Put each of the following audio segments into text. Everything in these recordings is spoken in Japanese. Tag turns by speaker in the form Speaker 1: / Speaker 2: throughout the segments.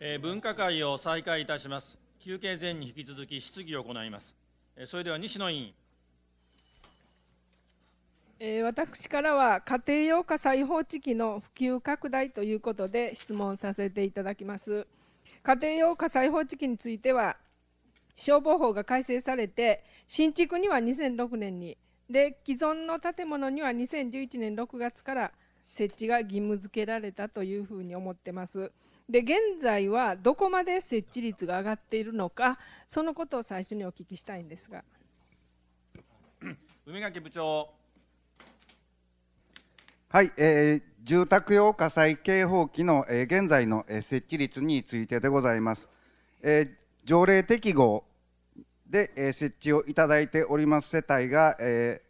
Speaker 1: えー、分科会を再開いたします。休憩前に引き続き質疑を行います。えー、それでは西野委員。
Speaker 2: えー、私からは家庭用火災報知器の普及拡大ということで質問させていただきます。家庭用火災報知器については消防法が改正されて新築には2006年にで既存の建物には2011年6月から設置が義務付けられたというふうに思ってます。で現在はどこまで設置率が上がっているのかそのことを最初にお聞きしたいんですが
Speaker 1: 梅垣部長
Speaker 3: はい、えー、住宅用火災警報器の、えー、現在の、えー、設置率についてでございます、えー、条例適合で、えー、設置をいただいております世帯が、え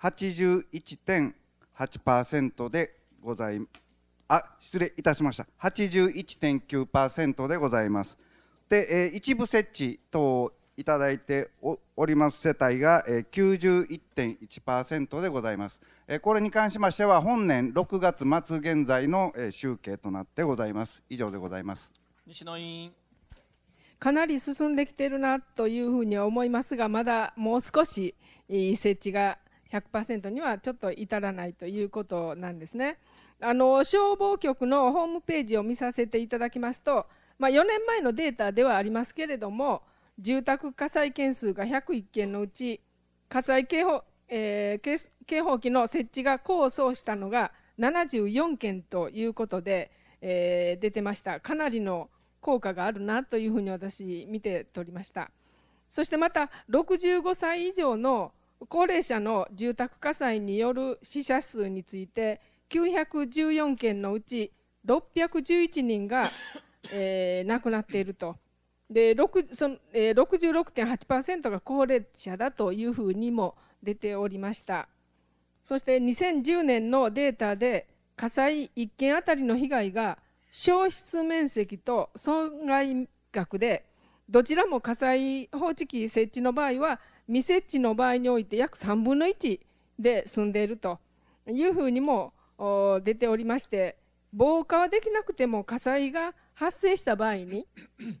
Speaker 3: ー、81.8%でございますあ失礼いたしました81.9%でございますで、えー、一部設置等をいただいております世帯が、えー、91.1%でございます、えー、これに関しましては本年6月末現在の、えー、集計となってございます以上でございます
Speaker 2: 西野委員かなり進んできているなというふうには思いますがまだもう少し設置が100%にはちょっと至らないということなんですね。あの消防局のホームページを見させていただきますと、まあ、4年前のデータではありますけれども住宅火災件数が101件のうち火災警報,、えー、警報器の設置が功を奏したのが74件ということで、えー、出てましたかなりの効果があるなというふうに私見て取りましたそしてまた65歳以上の高齢者の住宅火災による死者数について914件のうち611人が、えー、亡くなっていると。でえー、66.8%が高齢者だというふうにも出ておりましたそして2010年のデータで火災1件あたりの被害が消失面積と損害額でどちらも火災放置機設置の場合は未設置の場合において約3分の1で済んでいるというふうにも出ておりまして防火はできなくても火災が発生した場合に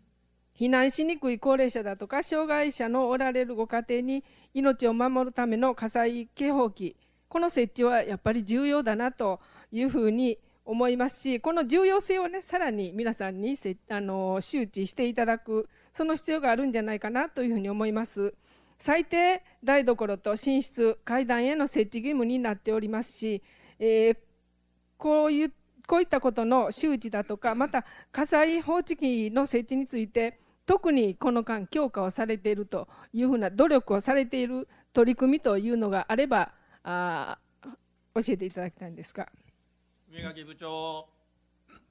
Speaker 2: 避難しにくい高齢者だとか障害者のおられるご家庭に命を守るための火災警報器この設置はやっぱり重要だなというふうに思いますしこの重要性をねさらに皆さんにあの周知していただくその必要があるんじゃないかなというふうに思います。最低台所と寝室階段への設置義務になっておりますし、えー、こういうこういったことの周知だとかまた火災報知器の設置について特にこの間強化をされているというふうな努力をされている取り組みというのがあればあ教えていただきたいんですが
Speaker 1: 上垣部長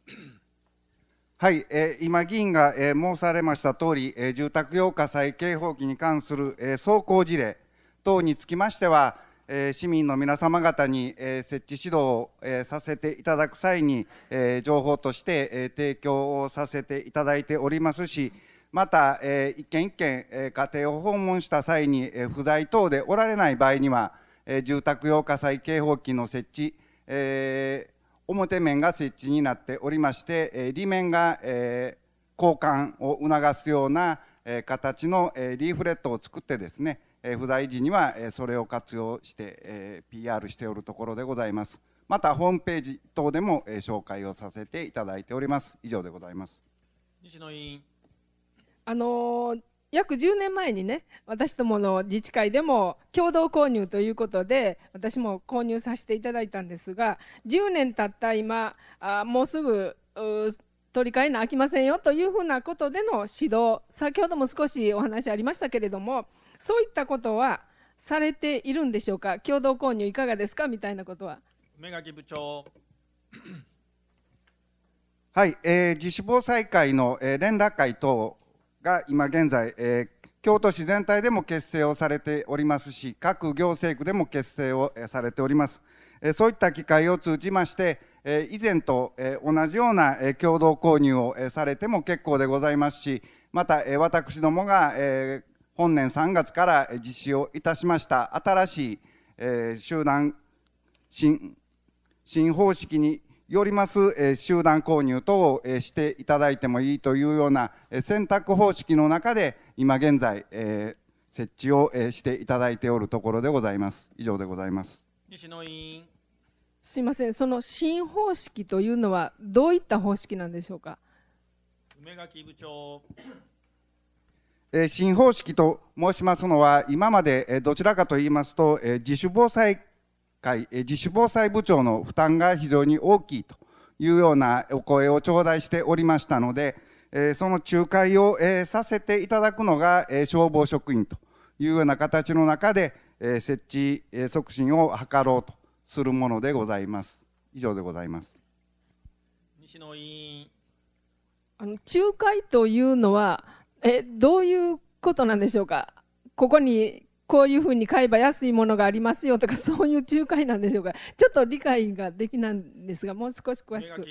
Speaker 3: はい、えー、今、議員が、えー、申されました通り、えー、住宅用火災警報器に関する、えー、走行事例等につきましては、え市民の皆様方に、え設置指導を、えさせていただく際に、え情報として、え提供をさせていただいておりますし、また、えー、一軒一軒、え家庭を訪問した際に、え不在等でおられない場合には、え住宅用火災警報器の設置、え表面が設置になっておりまして、え裏面が、え交換を促すような、え形の、えリーフレットを作ってですね、不在時にはそれを活用して PR しておるところでございます。またホームページ等でも紹介をさせていただいております。以上でございます。
Speaker 2: 西野委員。あのー、約10年前にね私どもの自治会でも共同購入ということで私も購入させていただいたんですが10年経った今あもうすぐ取り替えなあきませんよというふうなことでの指導先ほども少しお話ありましたけれどもそういったことはされているんでしょうか共同購入いかがですかみたいなことは
Speaker 1: 梅垣部長
Speaker 3: はい、えー、自主防災会の、えー、連絡会等が今現在、えー、京都市全体でも結成をされておりますし各行政区でも結成を、されております、えー、そういった機会を通じまして、えー、以前と、えー、同じような、えー、共同購入を、えー、されても結構でございますしまた、えー、私どもが、えー本年3月から実施をいたしました新しい、集団新新方式によります、集団購入等を、していただいてもいいというような、選択方式の中で今現在、設置を、していただいておるところでございます以上でございます
Speaker 2: 西野委員すいませんその新方式というのはどういった方式なんでしょうか
Speaker 1: 梅垣部長
Speaker 2: 新
Speaker 3: 方式と申しますのは、今までどちらかといいますと、自主防災会、自主防災部長の負担が非常に大きいというようなお声を頂戴しておりましたので、その仲介をさせていただくのが消防職員というような形の中で、設置促進を図ろうとするものでございます。以上でございます。西野
Speaker 2: 委員あの仲介というのはえどういうことなんでしょうかここにこういうふうに買えば安いものがありますよとか そういう仲介なんでしょうかちょっと理解ができないんですがもう少し詳しく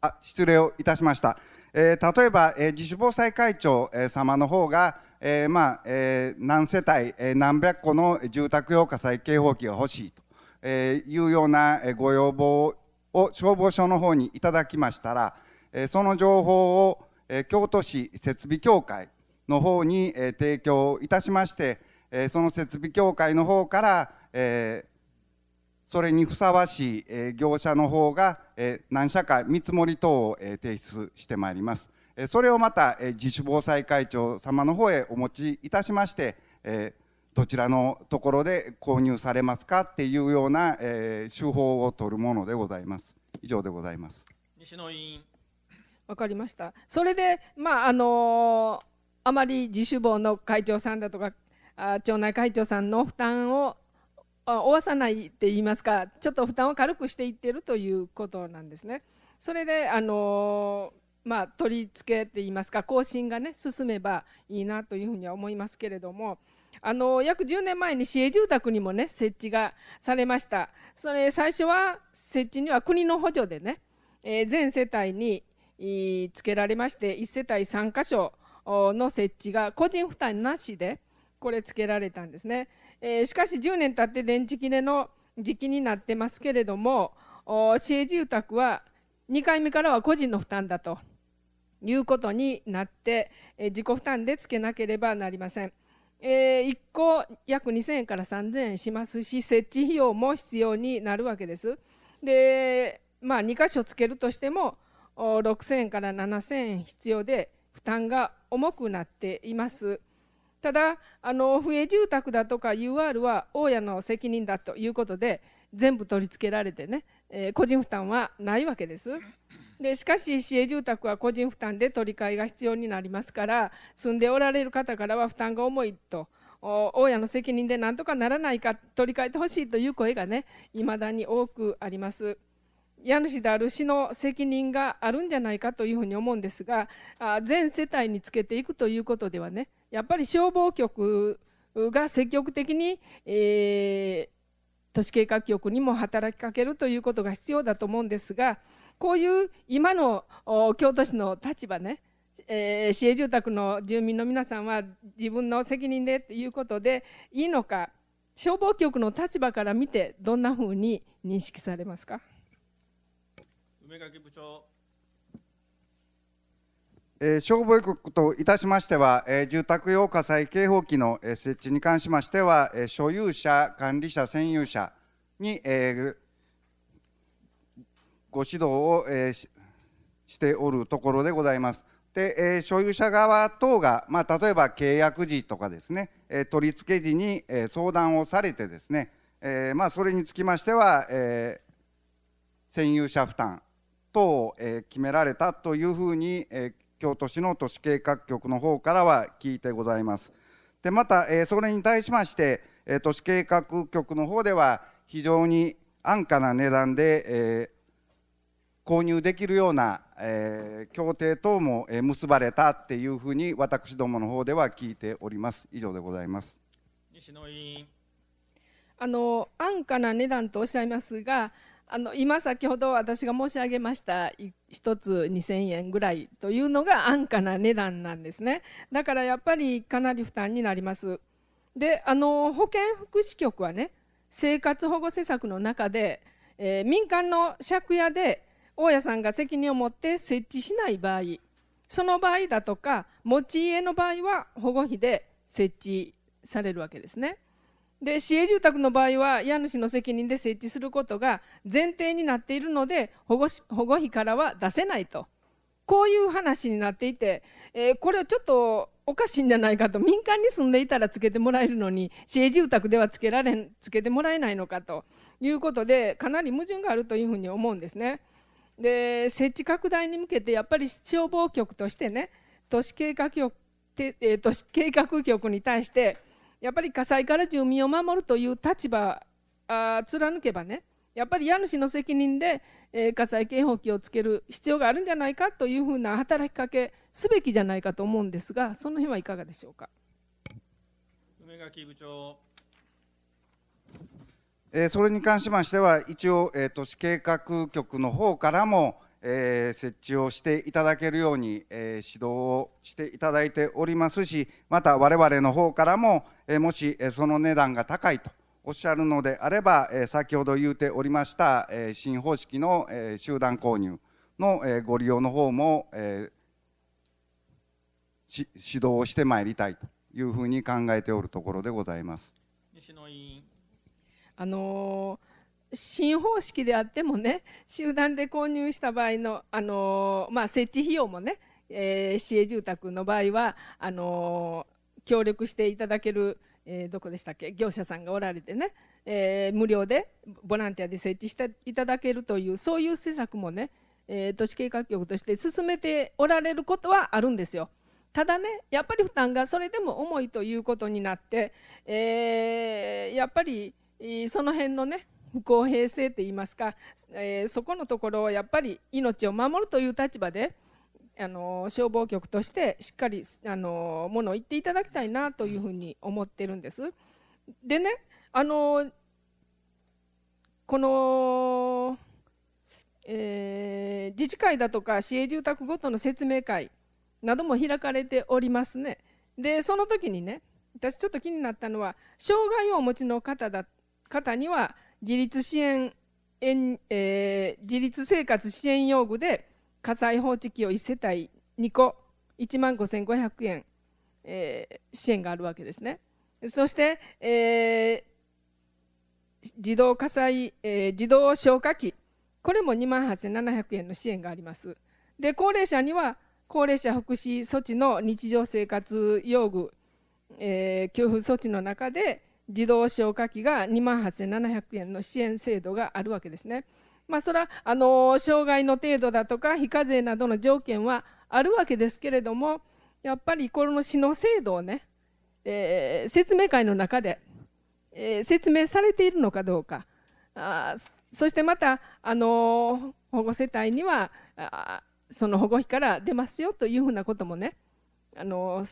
Speaker 3: あ失礼をいたしました、えー、例えば、えー、自主防災会長、えー、様の方が、えーまあえー、何世帯、えー、何百個の住宅用火災警報器が欲しいと、えー、いうようなご要望を消防署の方にいただきましたら、えー、その情報をえ京都市設備協会の方に、え提供いたしまして、えその設備協会の方から、えそれにふさわしい、え業者の方が、え何社か見積もり等を、え提出してまいります。えそれをまた、え自主防災会長様の方へお持ちいたしまして、えどちらのところで購入されますかっていうような、え手法を取るものでございます。以上でございます。
Speaker 2: 西野委員わかりました。それで、まああのー、あまり自主防の会長さんだとかあ町内会長さんの負担を負わさないって言いますかちょっと負担を軽くしていってるということなんですね。それで、あのー、まあ、取り付けって言いますか更新がね進めばいいなというふうには思いますけれども。あの約10年前に市営住宅にもね設置がされましたそれ最初は設置には国の補助でね、えー、全世帯に付けられまして1世帯3箇所の設置が個人負担なしでこれ付けられたんですね、しかし10年経って電池切れの時期になってますけれども市営住宅は2回目からは個人の負担だということになって、自己負担で付けなければなりません。1個約2000円から3000円しますし設置費用も必要になるわけです。でまあ2箇所つけるとしても6000円から7000円必要で負担が重くなっています。ただあの不営住宅だとか UR は大家の責任だということで全部取り付けられてね、えー、個人負担はないわけです。でしかし市営住宅は個人負担で取り替えが必要になりますから住んでおられる方からは負担が重いと大家の責任でなんとかならないか取り替えてほしいという声がねいまだに多くあります。家主である市の責任があるんじゃないかというふうに思うんですが全世帯につけていくということではねやっぱり消防局が積極的に、えー、都市計画局にも働きかけるということが必要だと思うんですがこういう今の京都市の立場ねえー、市営住宅の住民の皆さんは自分の責任でということでいいのか消防局の立場から見てどんなふうに認識されますか部長。
Speaker 3: え消防局といたしましては、え住宅用火災警報器の、え設置に関しましては、え所有者、管理者、占有者に、えご指導を、えしておるところでございます。で、え所有者側等が、まあ、例えば契約時とかですね、え取り付け時に、え相談をされてですね、えまあ、それにつきましては、え占有者負担とを、え決められたというふうに、え京都市の都市計画局の方からは聞いてございます。でまた、えそれに対しまして、え都市計画局の方では非常に安価な値段で、え購入できるような、え協定等も、え結ばれたっていうふうに私どもの方では聞いております。以上でございます。
Speaker 4: 西野委員
Speaker 2: あの安価な値段とおっしゃいますがあの今先ほど私が申し上げました1つ2000円ぐらいというのが安価な値段なんですねだからやっぱりかなり負担になりますであの保健福祉局はね生活保護施策の中で、えー、民間の借家で大家さんが責任を持って設置しない場合その場合だとか持ち家の場合は保護費で設置されるわけですね。で市営住宅の場合は家主の責任で設置することが前提になっているので保護保護費からは出せないとこういう話になっていて、えー、これはちょっとおかしいんじゃないかと民間に住んでいたらつけてもらえるのに市営住宅ではつけられんつけてもらえないのかということでかなり矛盾があるというふうに思うんですね。で設置拡大に向けてやっぱり消防局としてね都市計画局、えー、都市計画局に対してやっぱり火災から住民を守るという立場あ貫けばねやっぱり家主の責任で、えー、火災警報器をつける必要があるんじゃないかというふうな働きかけすべきじゃないかと思うんですがその辺はいかがでしょうか梅垣部長、
Speaker 3: えそれに関しましては一応、えー、都市計画局の方からも、えー、設置をしていただけるように、えー、指導をしていただいておりますしまた我々の方からも、えー、もし、えその値段が高いとおっしゃるのであれば、え先ほど言うておりました、え新方式の、え集団購入の、えご利用の方も、え指導をしてまいりたいというふうに考えておるところでございます。西野委
Speaker 2: 員あのー新方式であってもね集団で購入した場合の、あのまあ、設置費用もね、えー、市営住宅の場合はあの協力していただける、えー、どこでしたっけ業者さんがおられてね、えー、無料でボランティアで設置していただけるというそういう施策もね、えー、都市計画局として進めておられることはあるんですよ。ただねやっぱり負担がそれでも重いということになって、えやっぱりその辺のね不公平性といいますか、えー、そこのところをやっぱり命を守るという立場であの消防局としてしっかりあのものを言っていただきたいなというふうに思ってるんです。でねあのこの、えー、自治会だとか市営住宅ごとの説明会なども開かれておりますね。でその時にね私ちょっと気になったのは障害をお持ちの方だ方には自立支援、えー、自立生活支援用具で火災報知器を1世帯2個1万5500円、えー、支援があるわけですね。そして、えー、自動火災、えー、自動消火器これも2万8700円の支援があります。で高齢者には高齢者福祉措置の日常生活用具、えー、給付措置の中で自動消火器が2万8700円の支援制度があるわけですね。まあ、それはあの障害の程度だとか非課税などの条件はあるわけですけれどもやっぱりこの市の制度をね、えー、説明会の中で、えー、説明されているのかどうかあそしてまた、あの保護世帯にはあその保護費から出ますよというふうなこともね、あの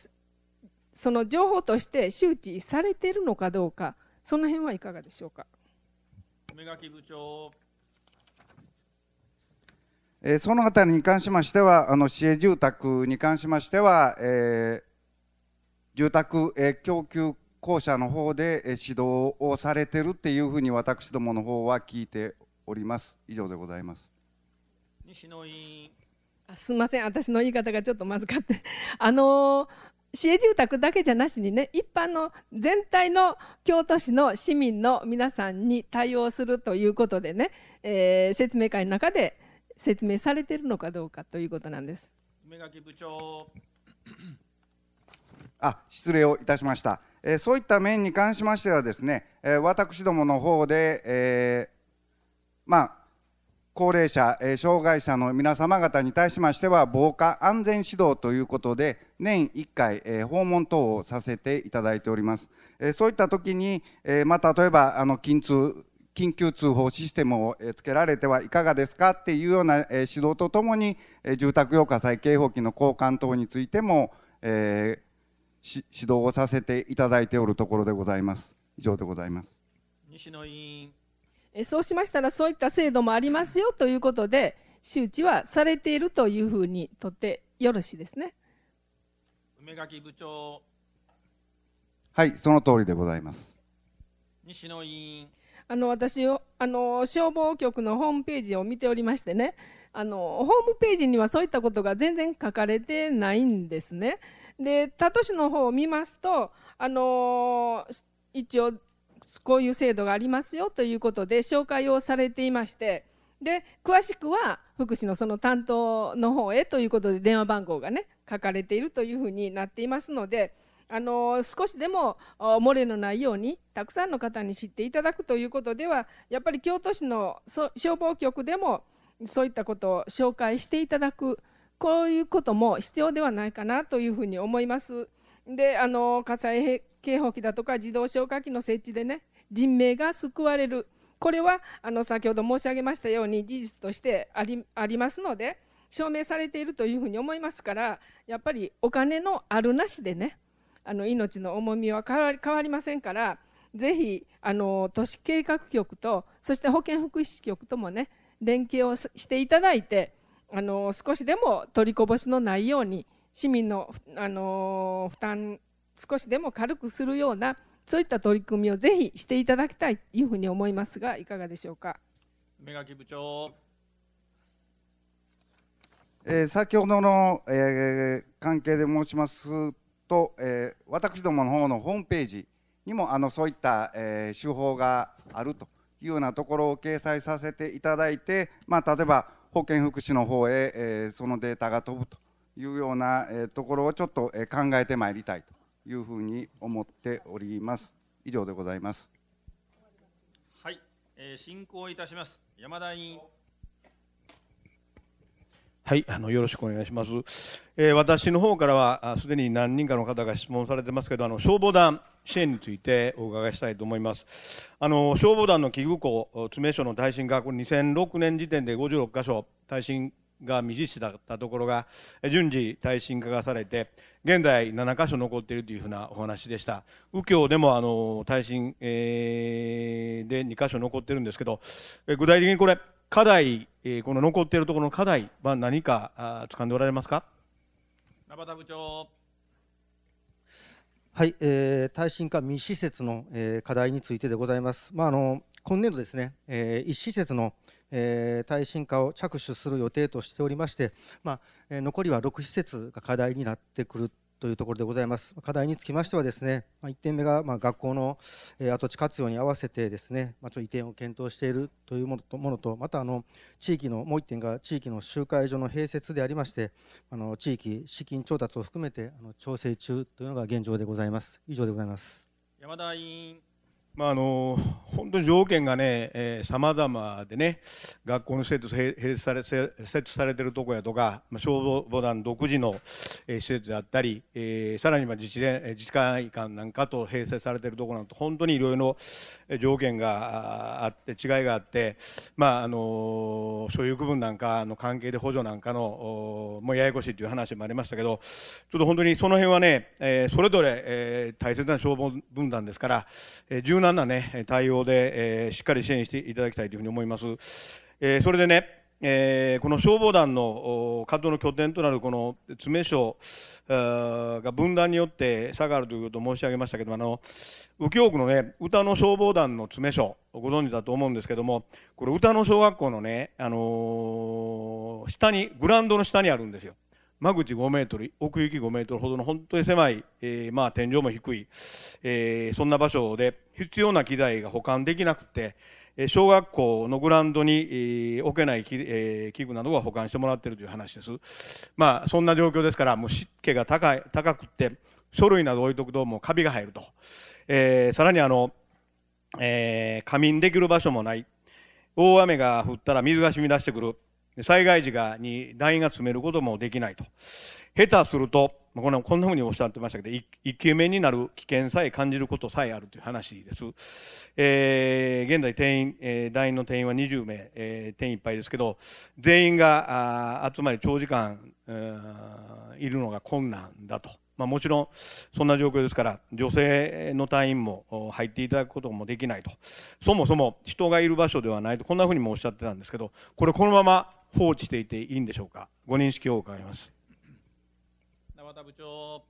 Speaker 2: その情報として周知されているのかどうか、その辺はいかがでしょうか。梅垣部長
Speaker 3: えー、その辺りに関しましては、あの市営住宅に関しましては、えー、住宅、えー、供給公社の方で、えー、指導をされてるっていうふうに私どもの方は聞いております。以上でございます。
Speaker 2: 西野委員あすみません、私の言い方がちょっとまずかって、あのー市営住宅だけじゃなしにね一般の全体の京都市の市民の皆さんに対応するということでね、えー、説明会の中で説明されているのかどうかということなんです。
Speaker 1: 梅垣部長
Speaker 3: あ失礼をいたしました、えー、そういった面に関しましてはですね、えー、私どもの方で、えー、まあ高齢者、え障害者の皆様方に対しましては、防火安全指導ということで、年1回、え訪問等をさせていただいております。えそういった時に、えまた例えば、あの、緊通、緊急通報システムをつけられてはいかがですかっていうような指導とともに、住宅用火災警報器の交換等についても、え指導をさせていただいておるところでございます。以上でございます。
Speaker 2: 西野委員そうしましたらそういった制度もありますよということで周知はされているというふうにとってよろしいですね
Speaker 1: 梅垣部長
Speaker 3: はいその通りでございます西
Speaker 2: 野委員あの私あの消防局のホームページを見ておりましてねあのホームページにはそういったことが全然書かれてないんですね。で他都市の方を見ますとあの一応こういう制度がありますよということで紹介をされていましてで詳しくは福祉のその担当の方へということで電話番号がね書かれているというふうになっていますのであの少しでも漏れのないようにたくさんの方に知っていただくということではやっぱり京都市の消防局でもそういったことを紹介していただくこういうことも必要ではないかなというふうに思います。であの火災警報器だとか自動消火器の設置でね人命が救われるこれはあの先ほど申し上げましたように事実としてありありますので証明されているというふうに思いますからやっぱりお金のあるなしでねあの命の重みは変わり変わりませんからぜひあの都市計画局とそして保健福祉局ともね連携をしていただいてあの少しでも取りこぼしのないように市民のあの負担少しでも軽くするようなそういった取り組みをぜひしていただきたいというふうに思いますがいかがでしょうか。
Speaker 1: 目垣部長
Speaker 3: えー、先ほどの、えー、関係で申しますと、えー、私どもの方のホームページにもあのそういった、え手法があるというようなところを掲載させていただいて、まあ、例えば保健福祉の方へ、えそのデータが飛ぶというような、えところをちょっと、え考えてまいりたいというふうに思っております。以上でございます。
Speaker 1: はい、えー、進行いたします。山田委員。
Speaker 5: はい、あのよろしくお願いします。えー、私の方からはすでに何人かの方が質問されてますけど、あの消防団支援についてお伺いしたいと思います。あの消防団の器具庫詰め所の耐震が2006年時点で56箇所耐震が未実施だったところが順次耐震化がされて。現在7箇所残っているというふうなお話でした右京でもあの耐震、えー、で2箇所残ってるんですけど、え具体的にこれ課題、えこの残っているところの課
Speaker 4: 題は何かあ掴んでおられますか
Speaker 1: 名田部長
Speaker 4: はい、えー、耐震化未施設の、えー、課題についてでございます。まああの今年度ですね、えー、一施設のえー、耐震化を着手する予定としておりまして、まあ、え残りは6施設が課題になってくるというところでございます。課題につきましてはですね、ま1点目がま学校の跡地活用に合わせてですね、まちょ移転を検討しているというものとまたあの地域のもう1点が地域の集会所の併設でありまして、あの地域資金調達を含めてあの調整中というのが現状でございます。以上でございます。山田委員。まあ、あの本
Speaker 5: 当に条件がねさまざまでね学校の施設併設され設されてるとこやとか、まあ、消防団独自の、えー、施設であったり、えー、さらにあ自治連自治会館なんかと併設されてるとこなんて本当にいろいろ条件があって違いがあって、まあ、あの所有区分なんかの関係で補助なんかのもうややこしいという話もありましたけどちょっと本当にその辺はね、えー、それぞれ、えー、大切な消防分団ですから、えー、柔軟な、ね、対応で、えー、しっかり支援していただきたいというふうに思います。えー、それでね、えー、この消防団の活動の拠点となるこの詰所が分断によって差があるということを申し上げましたけどあの右京区のね歌の消防団の詰所ご存知だと思うんですけどもこれ歌の小学校のね、あのー、下にグラウンドの下にあるんですよ。間口5メートル、奥行き5メートルほどの本当に狭い、えー、まあ天井も低い、えー、そんな場所で必要な機材が保管できなくて、え小学校のグラウンドに、えー、置けない器,、えー、器具などは保管してもらっているという話です。まあそんな状況ですから、もう湿気が高い高くて、書類など置いとくともうカビが入ると。えー、さらにあの、えー、仮眠できる場所もない。大雨が降ったら水が染み出してくる。災害時がに団員が詰めることもできないと。下手すると、こんこんなふうにおっしゃってましたけど、一級目になる危険さえ感じることさえあるという話です。えー、現在定員、えー、団員の定員は20名、えー、定員いっぱいですけど、全員があ集まり長時間、いるのが困難だと。まあ、もちろんそんな状況ですから女性の隊員も入っていただくこともできないとそもそも人がいる場所ではないとこんなふうにもおっしゃってたんですけどこれこのまま放置していてい
Speaker 4: いんでしょうか、ご認識を伺います
Speaker 1: 永田部長。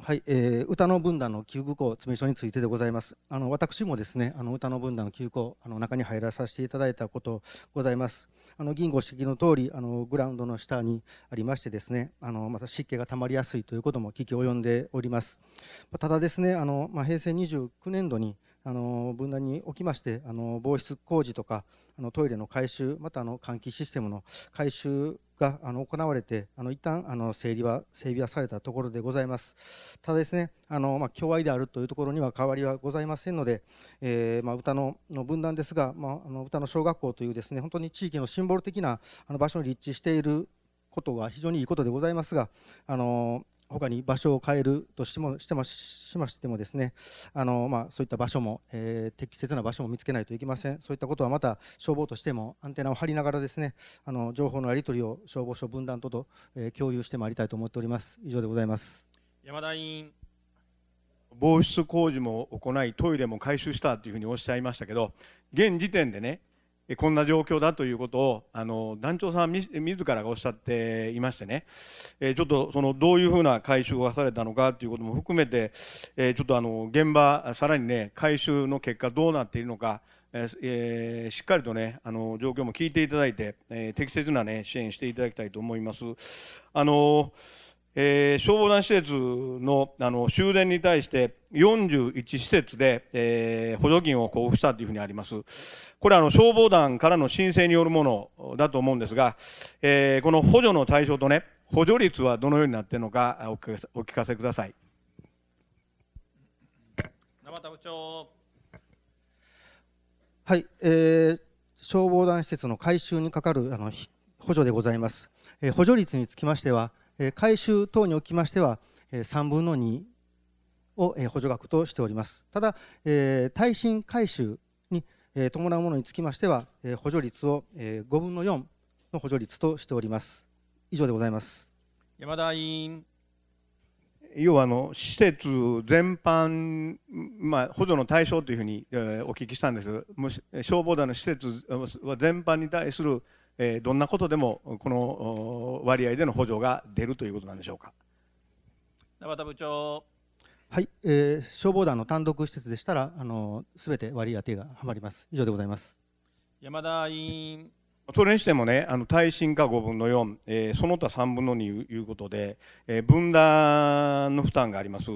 Speaker 4: はい、えー、歌の分断の給付校詰め所についてでございます。あの私もですね、あの歌の分断の給校あの中に入らさせていただいたことございます。あの議員ご指摘の通り、あのグラウンドの下にありましてですね、あのまた湿気がたまりやすいということも聞き及んでおります。ただですね、あのまあ、平成29年度にあの分断におきまして、あの防湿工事とかあのトイレの改修またあの換気システムの改修があの行われてあの一旦あの整理は整備はされたところでございますただですねあの、まあ、共愛であるというところには変わりはございませんので、えー、まあ、歌のの分断ですが、まあ、あの歌の小学校というですね本当に地域のシンボル的なあの場所に立地していることが非常にいいことでございますがあの他に場所を変えるとしてもしてましましてもですねあの、まあ、そういった場所も、えー、適切な場所も見つけないといけませんそういったことはまた消防としてもアンテナを張りながらですねあの情報のやり取りを消防署分団とと、えー、共有してまいりたいと思っております以上でございます
Speaker 1: 山田委員
Speaker 4: 防湿工事も行
Speaker 5: いトイレも回収したというふうにおっしゃいましたけど現時点でねこんな状況だということをあの団長さんみ自らがおっしゃっていましてね、えー、ちょっとそのどういうふうな回収がされたのかということも含めて、えー、ちょっとあの現場、さらにね、回収の結果、どうなっているのか、えー、しっかりとね、あの状況も聞いていただいて、え適切な、ね、支援していただきたいと思います。あのーえー、消防団施設のあの修繕に対して41施設で、えー、補助金を交付したというふうにあります。これあの消防団からの申請によるものだと思うんですが、えー、この補助の対象とね、補助率はどのようにな
Speaker 4: っているのかお聞かせください。
Speaker 1: 生田部長。
Speaker 4: はい、えー、消防団施設の改修にかかるあの補助でございます。えー、補助率につきましては、改修等におきましては3分の2を補助額としておりますただ耐震改修に伴うものにつきましては補助率を5分の4の補助率としております以上でございます
Speaker 1: 山田委
Speaker 5: 員
Speaker 4: 要はあの施設全般、まあ、
Speaker 5: 補助の対象というふうに、えお聞きしたんですもし消防団の施設は全般に対するえどんなことでもこの割合での補助が出るということなんでしょうか。
Speaker 1: 田部長
Speaker 4: はい、えー、消防団の単独施設でしたら、あのすべて割り当てがはまります。以上でございます。
Speaker 1: 山田委員。
Speaker 5: それにしてもね、あの耐震化5分の4、えー、その他3分の2いうことで、えー、分断の負担があります、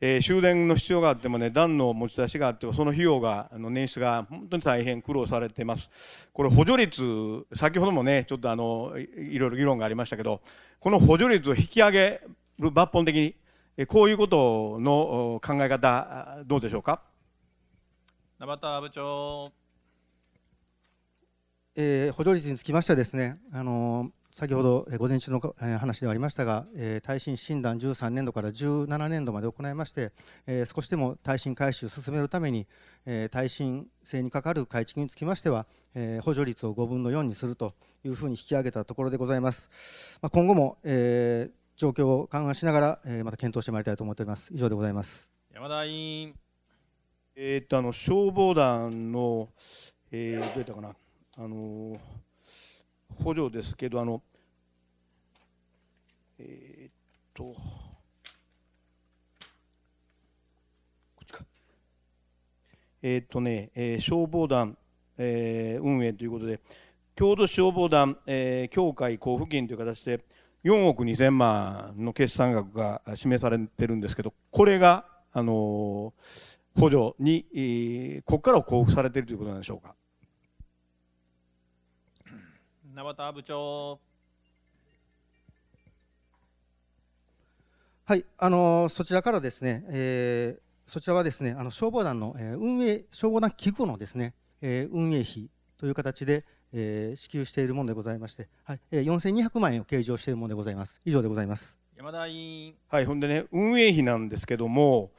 Speaker 5: えー、終電の必要があってもね、暖の持ち出しがあっても、その費用が、あの捻出が本当に大変苦労されてます。これ、補助率、先ほどもね、ちょっとあのいろいろ議論がありましたけど、この補助率を引き上げる抜本的に、えこういうことの考え方、どうでしょうか。
Speaker 1: 名部長
Speaker 4: えー、補助率につきましてはですね、あの先ほど午前中の話ではありましたが、え耐震診断13年度から17年度まで行いまして、え少しでも耐震改修を進めるために、え耐震性にかかる改築につきましては、え補助率を5分の4にするというふうに引き上げたところでございます。まあ、今後も、えー、状況を勘案しながら、えまた検討してまいりたいと思っております。以上でございます。
Speaker 1: 山田委員。
Speaker 5: えー、っとあの消防団の、えー、どういったかな。あの補助ですけどあのえー、っとこっちかえー、っとね、えー、消防団、えー、運営ということで郷土消防団、えー、協会交付金という形で4億2000万の決算額が示されてるんですけどこれがあの補助に、えー、ここから交付されているということなんでしょうか。
Speaker 1: 縄田部長。
Speaker 4: はい、あのそちらからですね、えー、そちらはですね、あの消防団の、えー、運営消防団機構のですね、えー、運営費という形で、えー、支給しているものでございまして、はい、えー、4200万円を計上しているものでございます。以上でございます。
Speaker 1: 山田委員。
Speaker 4: はい、ほんでね、運営費なんですけども、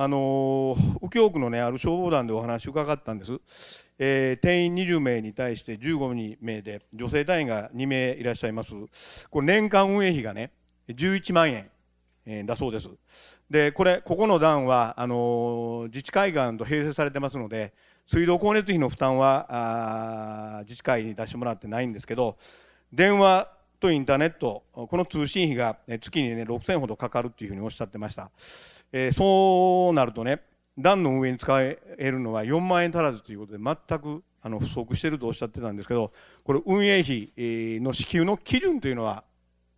Speaker 4: あの右京区
Speaker 5: の、ね、ある消防団でお話を伺ったんです、えー、定員20名に対して15名で女性隊員が2名いらっしゃいますこれ年間運営費がね11万円、えー、だそうですでこれここの団はあの自治会岸と併設されてますので水道光熱費の負担は自治会に出してもらってないんですけど電話とインターネットこの通信費が月に、ね、6000ほどかかるというふうにおっしゃってました。えー、そうなるとね段の運営に使えるのは4万円足らずということで全くあの不足しているとおっしゃってたんですけどこれ運営費の支給の基準というのは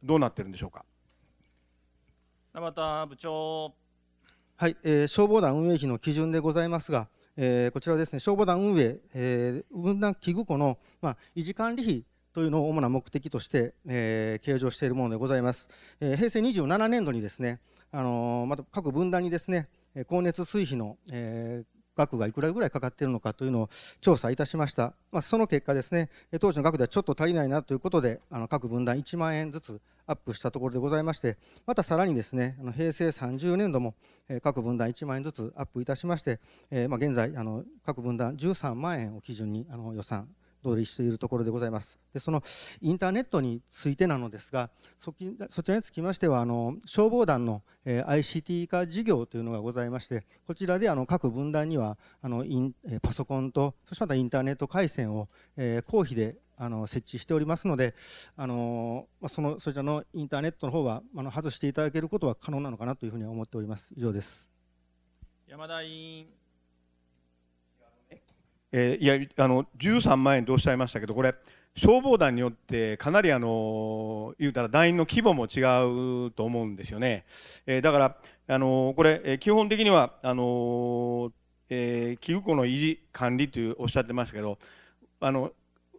Speaker 5: どうなってるんでしょうか
Speaker 1: 田畑部長
Speaker 4: はい、えー、消防団運営費の基準でございますが、えー、こちらですね消防団運営、えー、分団器具庫の、まあ、維持管理費というのを主な目的として、えー、計上しているものでございます、えー、平成27年度にですねあのまた各分断にですね光熱水費の、えー額がいくらぐらいかかっているのかというのを調査いたしました、まあ、その結果ですね当時の額ではちょっと足りないなということであの各分断1万円ずつアップしたところでございましてまたさらにですねあの平成30年度も各分断1万円ずつアップいたしまして、えー、まあ現在あの各分断13万円を基準にあの予算同りしているところでございますでそのインターネットについてなのですがそちらにつきましてはあの消防団の、えー、ICT 化事業というのがございましてこちらであの各分団にはあのインパソコンとそしてまたインターネット回線を、えー、公費であの設置しておりますので、あのまそのそちらのインターネットの方はあの外していただけることは可能なのかなというふうに思っております。以上です。
Speaker 1: 山田委員。
Speaker 4: えー、いやあの13万円とおっしゃいましたけど、これ、
Speaker 5: 消防団によってかなりあの言うたら団員の規模も違うと思うんですよね。えー、だからあのこれ、えー、基本的にはあの、えー、寄付庫の維持管理というおっしゃってましたけど、あの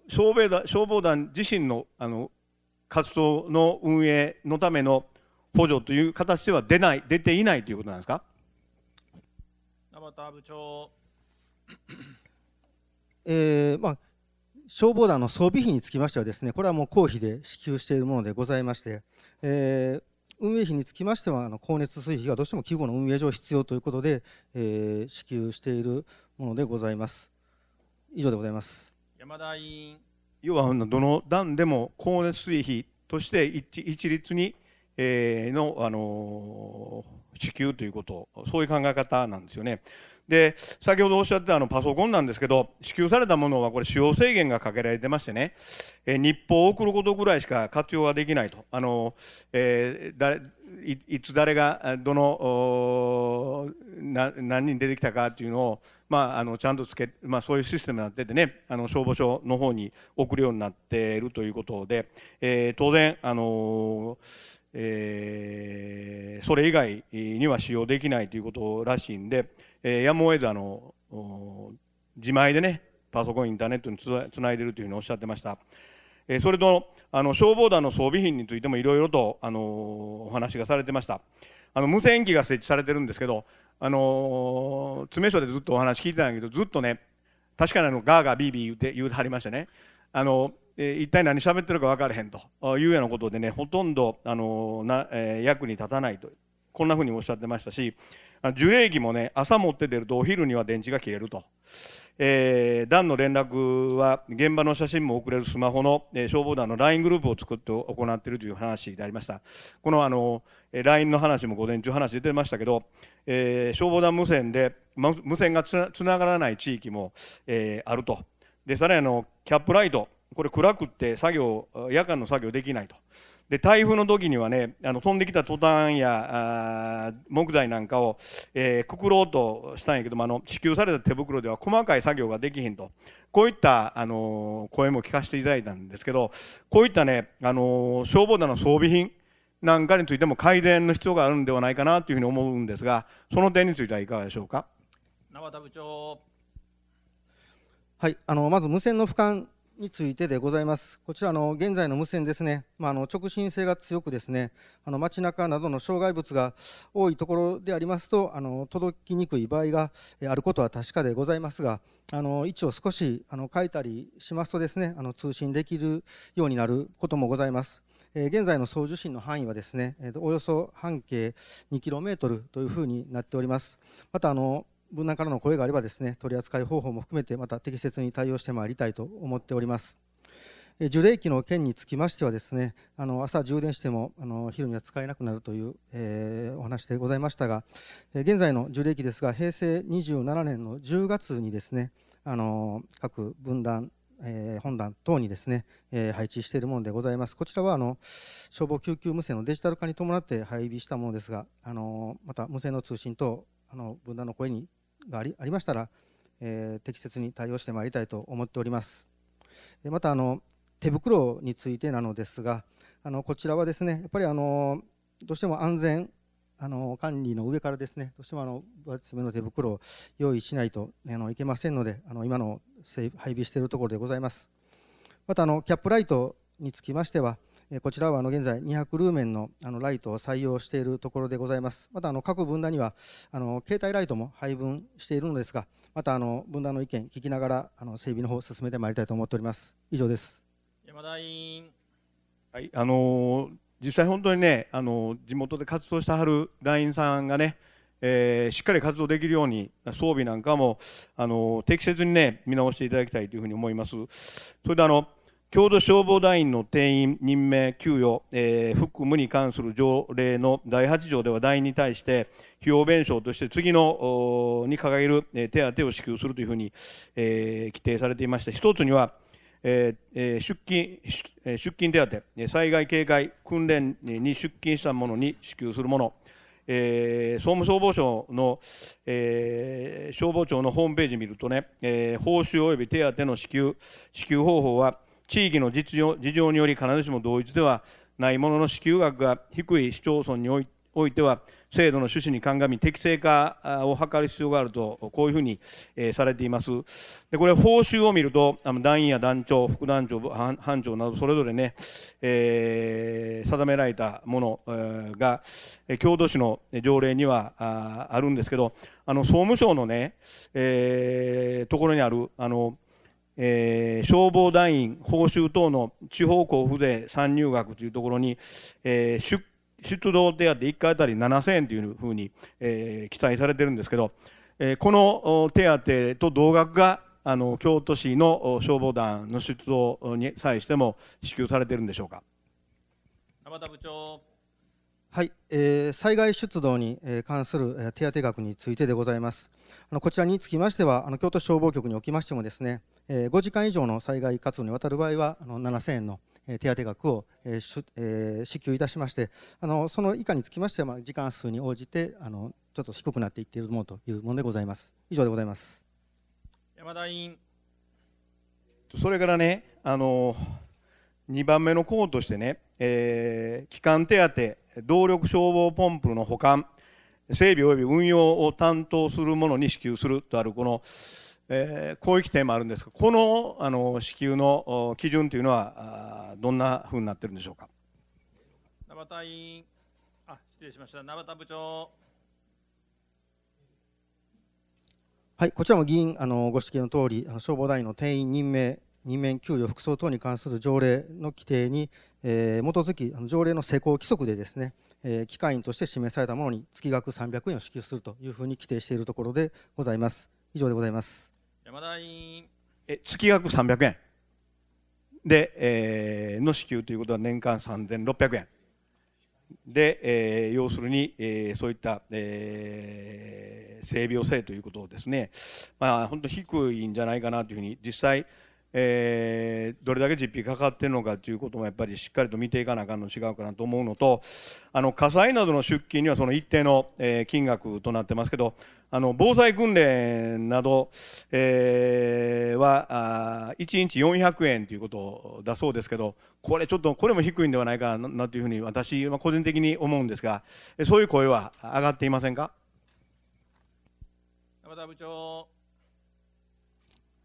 Speaker 5: 消防団消防団自身のあの活動の運営のための補助という形では出ない出ていないということなんですか。
Speaker 1: 生田部長。
Speaker 4: えー、まあ、消防団の装備費につきましてはですねこれはもう公費で支給しているものでございまして、えー、運営費につきましてはあの光熱水費がどうしても規模の運営上必要ということで、えー、支給しているものでございます以上でございます
Speaker 1: 山田委
Speaker 5: 員要はどの段でも光熱水費として一律に、えー、の、あのー、支給ということそういう考え方なんですよねで先ほどおっしゃったあのパソコンなんですけど支給されたものはこれ使用制限がかけられてましてね、え日報を送ることぐらいしか活用ができないとあの、えー、いつ誰がどの何人出てきたかっていうのを、まあ、あのちゃんとつけ、まあ、そういうシステムになっててねあの消防署の方に送るようになっているということで、えー、当然あのーえー、それ以外には使用できないということらしいんで、えー、やむを得ずあの自前でねパソコンインターネットにつないでるというふうにおっしゃってました、えー、それとあの消防団の装備品についてもいろいろと、あのお話がされてましたあの無線機が設置されてるんですけど、あの詰め所でずっとお話聞いてたんだけどずっとね確かにあのガーガービービー言うて言うてはりましてねあのえ一体何喋ってるか分からへんというようなことでねほとんどあのな、えー、役に立たないとこんなふうにおっしゃってましたし樹齢儀もね朝持って出るとお昼には電池が消えると。えー、団の連絡は現場の写真も送れるスマホの、えー、消防団の LINE グループを作って行っているという話でありました。このあの LINE の話も午前中話出てましたけど、えー、消防団無線で無線がつながらない地域も、えー、あると。でさらにあのキャップライトこれ暗くって作業夜間の作業できないと。で台風の時にはねあの飛んできたトタンや木材なんかを、えー、くくろうとしたんやけどもあの支給された手袋では細かい作業ができひんとこういった、あのー、声も聞かせていただいたんですけどこういったね、あのー、消防団の装備品なんかについても改善の必要があるんではないかなというふうに思うんですがその点についてはいかがでしょうか。
Speaker 1: 縄田部長
Speaker 4: はい、あのまず無線の俯瞰についてでございます。こちらの現在の無線ですね、まあ、あの直進性が強くですね、あの街中などの障害物が多いところでありますと、あの届きにくい場合があることは確かでございますが、あの位置を少しあの変えたりしますとですね、あの通信できるようになることもございます。え現在の送受信の範囲はですね、えおよそ半径 2km というふうになっております。またあの分断からの声があればですね取り扱い方法も含めてまた適切に対応してまいりたいと思っております。樹齢機の件につきましてはですねあの朝充電してもあの昼には使えなくなるという、えー、お話でございましたが現在の樹齢機ですが平成27年の10月にですねあの各分断、え本団等にですね、え配置しているものでございますこちらはあの消防救急無線のデジタル化に伴って配備したものですがあのまた無線の通信とあの分断の声にがありありましたら、えー、適切に対応してまいりたいと思っております。またあの手袋についてなのですがあのこちらはですねやっぱりあのどうしても安全あの管理の上からですねどうしてもあの分厚めの手袋を用意しないとあのいけませんのであの今の配備しているところでございますまたあのキャップライトにつきましてはこちらはあの現在200ルーメンのあのライトを採用しているところでございます。またあの各分断にはあの携帯ライトも配分しているのですが、またあの分断の意見聞きながらあの整備の方を進めてまいりたいと思っております。以上です。山田委員。はい、あのー、実際本当にね、あのー、地元
Speaker 5: で活動したはる団員さんがね。えー、しっかり活動できるように装備なんかも、あのー、適切にね見直していただきたいというふうに思います。それであのー郷土消防団員の定員任命給与、えー、服務に関する条例の第8条では団員に対して費用弁償として次のに掲げる、手当を支給するというふうに、えー、規定されていまして一つには、えー、出勤出勤手当災害警戒訓練に出勤した者に支給するものえー、総務消防省の、えー、消防庁のホームページを見るとね、えー、報酬及び手当の支給、支給方法は、地域の実事情により必ずしも同一ではないものの支給額が低い市町村においては制度の趣旨に鑑み適正化を図る必要があるとこういうふうに、えされていますでこれ報酬を見るとあの団員や団長副団長班長などそれぞれね、えー、定められたもの、えが郷土史の条例にはああるんですけどあの総務省のね、えー、ところにあるあのえー、消防団員報酬等の地方交付税参入額というところに、えー、出出動手当1回あたり7000円というふうに、えー、記載されてるんですけど、えー、この手当と同額があの京都市の消防団の出動に際しても支給されてるんでしょうか。
Speaker 1: 田部長
Speaker 4: はい、えー、災害出動に関する手当額についてでございます。あのこちらにつきましては、あの京都消防局におきましてもですね、えー、5時間以上の災害活動にわたる場合は、あの7000円の手当額を、えーえー、支給いたしまして、あのその以下につきましては、まあ、時間数に応じてあのちょっと低くなっていっているものというものでございます。以上でございます。山田委員。それからね、あの
Speaker 5: 2番目の項としてね、えー、期間手当動力消防ポンプの保管整備及び運用を担当する者に支給するとあるこの、えー、広域点もあるんですがこのあの支給の基準というのはどんなふうになってるんでしょうか。名
Speaker 1: 田委員あ失礼しました名田部長
Speaker 4: はい、こちらも議員あのご指摘の通り、消防団員の定員任命任免、給与、服装等に関する条例の規定に、基づき、条例の施行規則でですね、機関員として示されたものに月額300円を支給するというふうに規定しているところでございます。以上でございます。山田委員。え月額300円で、
Speaker 5: えー、の支給ということは年間3600円。で、えー、要するに、えー、そういった、えー、整備をせということをですね、まあ、本当低いんじゃないかなというふうに実際、えー、どれだけ実費かかってるのかということもやっぱりしっかりと見ていかなあかんの違うかなと思うのとあの火災などの出勤にはその一定の、えー、金額となってますけどあの防災訓練など、えー、はあ1日400円ということだそうですけどこれちょっとこれも低いんではないかなというふうに私は個人的に思うんですが
Speaker 4: そういう声は上がっていませんか
Speaker 1: 山田部長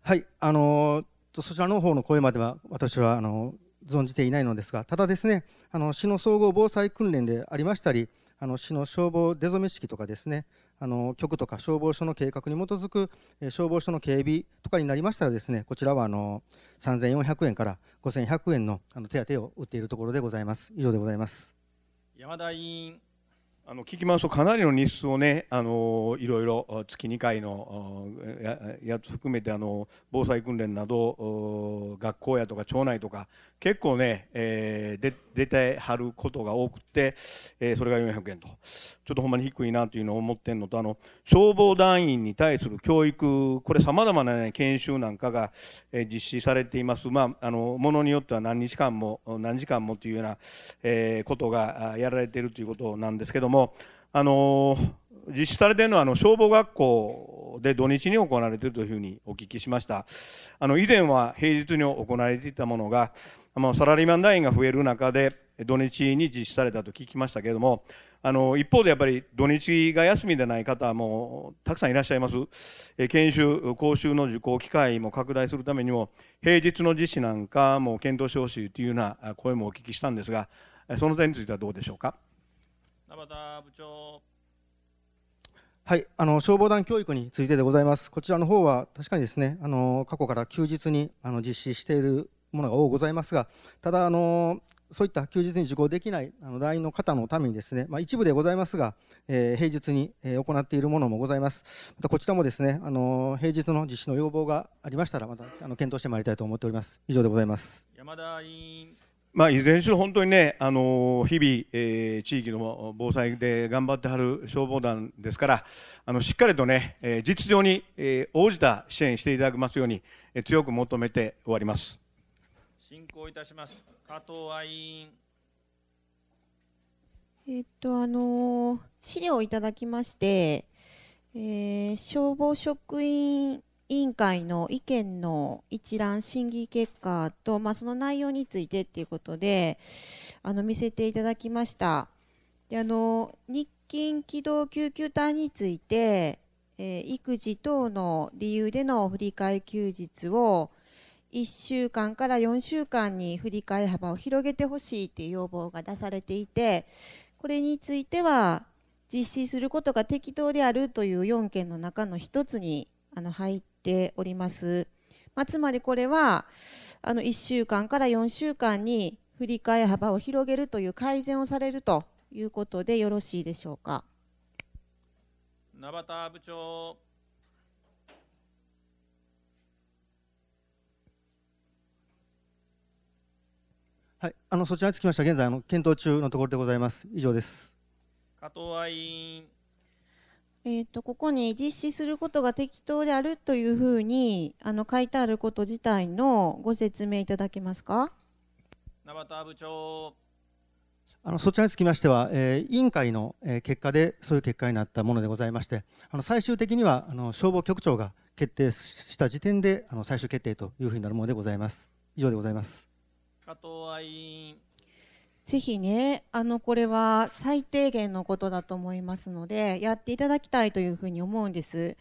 Speaker 4: はいあのーとそちらの方の声までは私はあの存じていないのですが、ただですね、あの市の総合防災訓練でありましたり、あの市の消防出初め式とかですね、あの局とか消防署の計画に基づく消防署の警備とかになりましたらですね、こちらはあの3400円から5100円のあの手当を打っているところでございます。以上でございます。
Speaker 1: 山田委員。
Speaker 5: あの聞きますとかなりの日数をねあのいろいろ月2回のやつ含めてあの防災訓練など学校やとか町内とか結構ね、えー、で出てはることが多くて、えー、それが400円と、ちょっとほんまに低いなというのを思ってるのとあの、消防団員に対する教育、これ、さまざまな、ね、研修なんかが、えー、実施されています、まああの、ものによっては何日間も、何時間もというような、えー、ことがやられているということなんですけども、あのー実施されているのはあの消防学校で土日に行われているというふうにお聞きしました。あの以前は平日に行われていたものが、あのサラリーマン団員が増える中で、土日に実施されたと聞きましたけれども、あの一方でやっぱり土日が休みでない方もたくさんいらっしゃいます、え研修、講習の受講機会も拡大するためにも、平日の実施なんかも検討してほしいというような声もお聞きしたんですが、その点についてはどうでしょうか。
Speaker 1: 田部長
Speaker 4: はい、あの消防団教育についてでございます。こちらの方は確かにですね、あの過去から休日にあの実施しているものが多くございますが、ただあのそういった休日に受講できないあの団員の方のためにですね、まあ、一部でございますが、えー、平日に、行っているものもございます。またこちらもですね、あの平日の実施の要望がありましたらまたあの検討してまいりたいと思っております。以上でございます。山田
Speaker 5: 委員。まあ、いずれにしろ本当にね、あの日々、えー、地域の防災で頑張ってはる消防団ですから、あのしっかりとね、えー、実情に、えー、応じた支援していただきますように、え強く求めて終わります。
Speaker 1: 進行いたします。加藤愛委員。
Speaker 6: えっと、あの資料をいただきまして、え消防職員委員会の意見の一覧審議結果と、まあ、その内容についてっていうことであの見せていただきましたであの日勤機動救急隊について、えー、育児等の理由での振り替え休日を1週間から4週間に振り替え幅を広げてほしいという要望が出されていてこれについては実施することが適当であるという4件の中の1つにあの入ってております。まあ、つまりこれはあの1週間から4週間に振り替え幅を広げるという改善をされるということでよろしいでしょうか。
Speaker 1: 名田部長
Speaker 4: はい、あのそちらにつきましては現在あの検討中のところでございます。以上です。加藤愛
Speaker 6: えーと、ここに実施することが適当であるというふうにあの書いてあること自体のご説明いただけますか名田部
Speaker 4: 長あのそちらにつきましては、えー、委員会の、えー、結果でそういう結果になったものでございましてあの最終的にはあの消防局長が決定した時点であの最終決定というふうになるものでございます以上でございます加藤
Speaker 6: 愛ぜひねあのこれは最低限のことだと思いますのでやっていただきたいというふうに思うんです。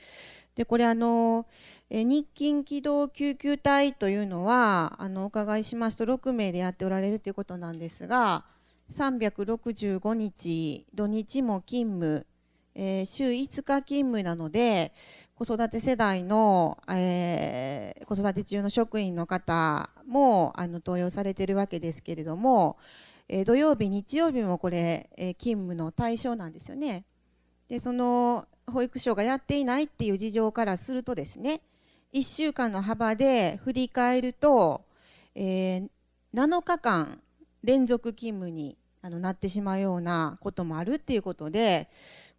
Speaker 6: でこれあの日勤機動救急隊というのはあのお伺いしますと6名でやっておられるということなんですが365日土日も勤務、えー、週5日勤務なので子育て世代の、えー、子育て中の職員の方もあの登用されているわけですけれども。えー、土曜日、日曜日もこれ、えー、勤務の対象なんですよね。でその保育所がやっていないっていう事情からするとですね1週間の幅で振り返ると、えー、7日間連続勤務にあのなってしまうようなこともあるっていうことで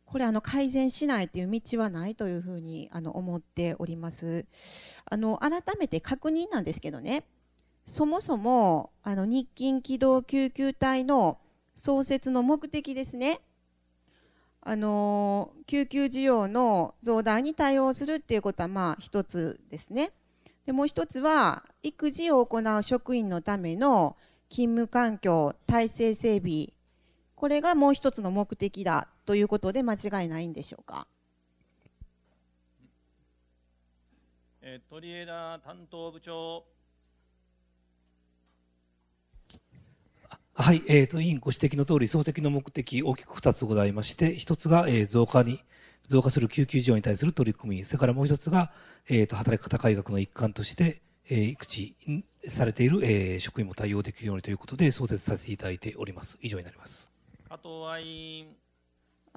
Speaker 6: これあの改善しないという道はないというふうにあの思っておりますあの改めて確認なんですけどねそもそもあの日勤機動救急隊の創設の目的ですねあの救急需要の増大に対応するっていうことはまあ一つですね。でもう一つは育児を行う職員のための勤務環境体制整備これがもう一つの目的だということで間違いないんでしょうか。
Speaker 1: えー、鳥枝担当部長
Speaker 7: はい、えーと、委員ご指摘の通り、創設の目的、大きく2つございまして、1つが、えー、増加に、増加する救急事情に対する取り組み、それからもう1つが、えーと、働き方改革の一環として、えー、育児されている、えー、職員も対応できるようにということで、創設させていただいております。以上になります。あとは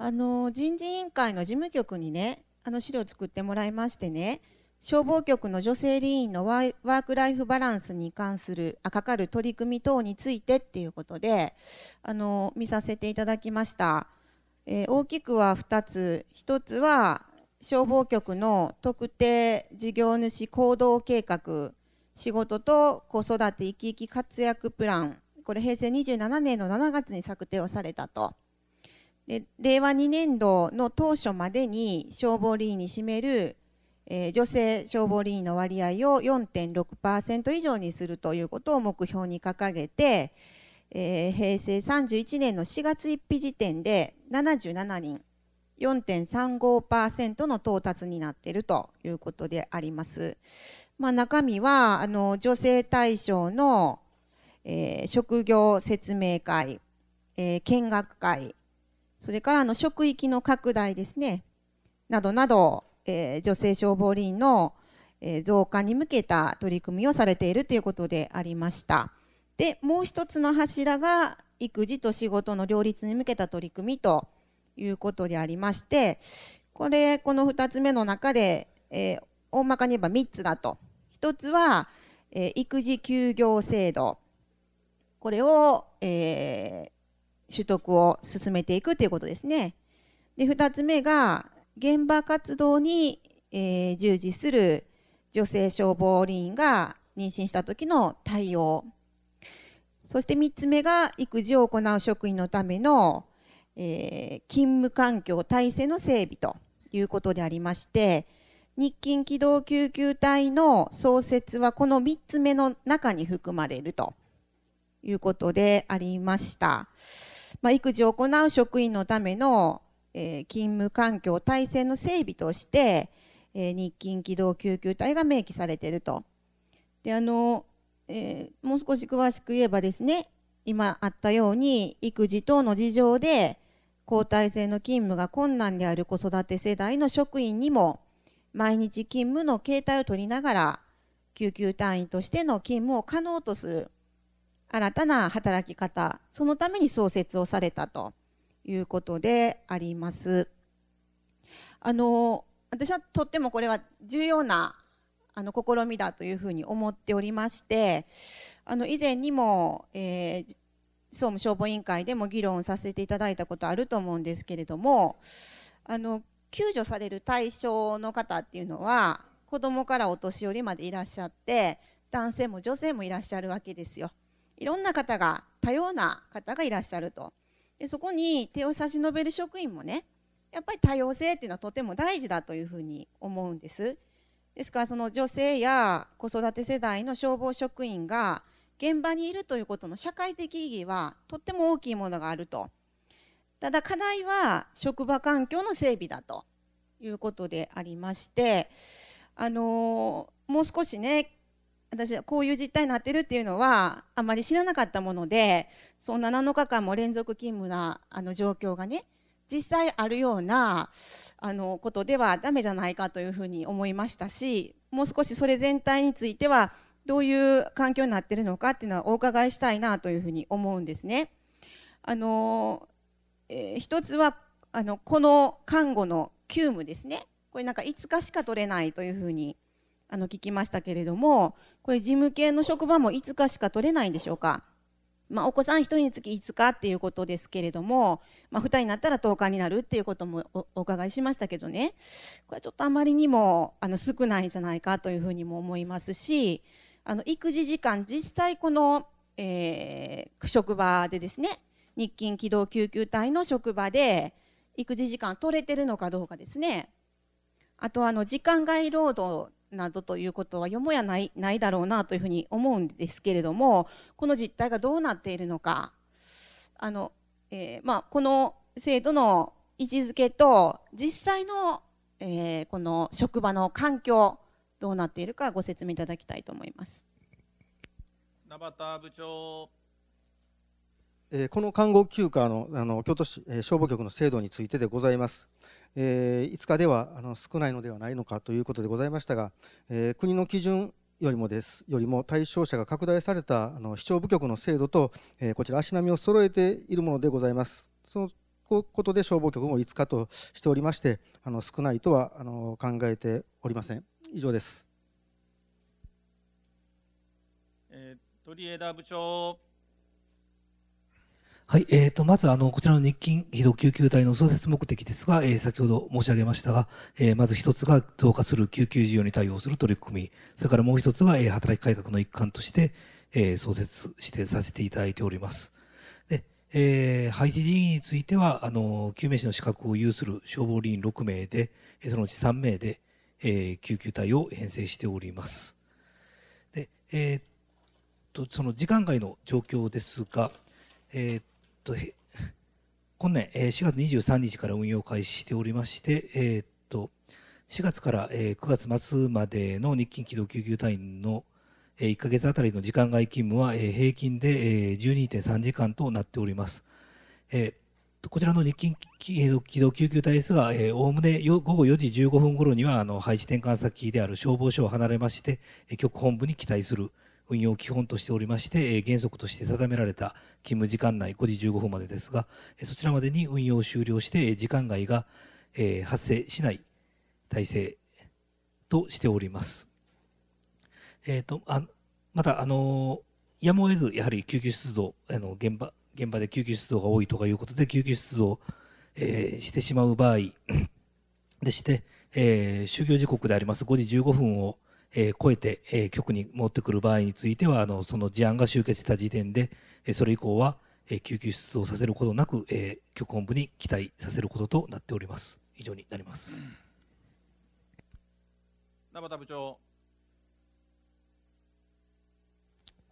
Speaker 6: あの人事委員会の事務局にね、あの資料を作ってもらいましてね、消防局の女性理員のワーク・ライフ・バランスに関するあかかる取り組み等についてっていうことであの見させていただきました、えー、大きくは2つ1つは消防局の特定事業主行動計画仕事と子育て生き生き活躍プランこれ平成27年の7月に策定をされたとで令和2年度の当初までに消防理員に占めるえ女性消防理員の割合を4.6%以上にするということを目標に掲げて、え平成31年の4月1日時点で77人4.35%の到達になっているということであります。まあ、中身はあの女性対象の、えー、職業説明会、えー、見学会それからあの職域の拡大ですねなどなどえー、女性消防林員の、えー、増加に向けた取り組みをされているということでありました。でもう一つの柱が育児と仕事の両立に向けた取り組みということでありましてこれこの2つ目の中で、えー、大まかに言えば3つだと1つは、えー、育児休業制度これを、えー、取得を進めていくということですねで2つ目が、現場活動に、えー、従事する女性消防員が妊娠した時の対応そして3つ目が育児を行う職員のための、えー、勤務環境体制の整備ということでありまして日勤機動救急隊の創設はこの3つ目の中に含まれるということでありました、まあ、育児を行う職員のためのえー、勤務環境体制の整備として、えー、日勤機動救急隊が明記されていると。であの、えー、もう少し詳しく言えばですね今あったように育児等の事情で交代制の勤務が困難である子育て世代の職員にも毎日勤務の形態を取りながら救急隊員としての勤務を可能とする新たな働き方そのために創設をされたと。いうことであります。あの私はとってもこれは重要なあの試みだというふうに思っておりましてあの以前にも、えー、総務消防委員会でも議論させていただいたことあると思うんですけれどもあの救助される対象の方っていうのは子どもからお年寄りまでいらっしゃって男性も女性もいらっしゃるわけですよ。いろんな方が多様な方がいらっしゃるとでそこに手を差し伸べる職員もねやっぱり多様性っていうのはとても大事だというふうに思うんです。ですからその女性や子育て世代の消防職員が現場にいるということの社会的意義はとっても大きいものがあると。ただ課題は職場環境の整備だということでありまして、あのもう少しね私はこういう実態になってるっていうのはあまり知らなかったものでそんな7日間も連続勤務なあの状況がね実際あるようなあのことではダメじゃないかというふうに思いましたしもう少しそれ全体についてはどういう環境になってるのかっていうのはお伺いしたいなというふうに思うんですね。あのえー、一つはあのこの看護の急務ですねこれなんか5日しか取れないというふうにあの聞きましたけれどもこれ事務系の職場もいつかしか取れないんでしょうか、まあ、お子さん1人につき5日っていうことですけれども、まあ、2人になったら10日になるっていうこともお伺いしましたけどねこれはちょっとあまりにもあの少ないんじゃないかというふうにも思いますしあの育児時間実際この、えー、職場でですね日勤機動救急隊の職場で育児時間取れてるのかどうかですねあとあの時間外労働などということはよもやないないだろうなというふうに思うんですけれどもこの実態がどうなっているのかあの、えー、まあ、この制度の位置づけと実際の、えー、この職場の環境どうなっているかご説明いただきたいと思います。
Speaker 1: 名畑部
Speaker 6: 長
Speaker 4: えこの看護休暇のあの京都市、え消防局の制度についてでございます。えー、いつかではあの少ないのではないのかということでございましたが、えー、国の基準よりもですよりも対象者が拡大されたあの市聴部局の制度と、えー、こちら足並みを揃えているものでございます。そのことで消防局も5日としておりましてあの少ないとはあの考えておりません。以上です。
Speaker 1: えー、鳥枝部長。
Speaker 7: はい、えー、とまずあのこちらの日勤非童救急隊の創設目的ですが、えー、先ほど申し上げましたが、えー、まず1つが増加する救急需要に対応する取り組み、それからもう1つが、えー、働き改革の一環として、えー、創設してさせていただいております。でえー、配置人員についてはあの救命士の資格を有する消防員6名で、そのうち3名で、えー、救急隊を編成しております。でえー、とその時間外の状況ですが、えーと今年、え4月23日から運用開始しておりまして、えー、っと4月から、え9月末までの日勤機動救急隊員の、え1か月あたりの時間外勤務は、え平均で、え12.3時間となっております。えー、こちらの日勤機動救急隊ですが、おおむね午後4時15分頃にはあの配置転換先である消防署を離れまして、局本部に期待する。運用を基本としておりまして、原則として定められた勤務時間内5時15分までですが、そちらまでに運用を終了して、時間外が発生しない体制としております。えーと、あまた、あのやむを得ず、やはり救急出動、あの現場現場で救急出動が多いとかいうことで、救急出動、えー、してしまう場合でして、えー、就業時刻であります5時15分をえー、超えて、えー、局に持ってくる場合についてはあのその事案が終結した時点で、えー、それ以降は、えー、救急出動させることなく、えー、局本部に期待させるこ
Speaker 4: ととなっております以上になります、
Speaker 1: うん、部長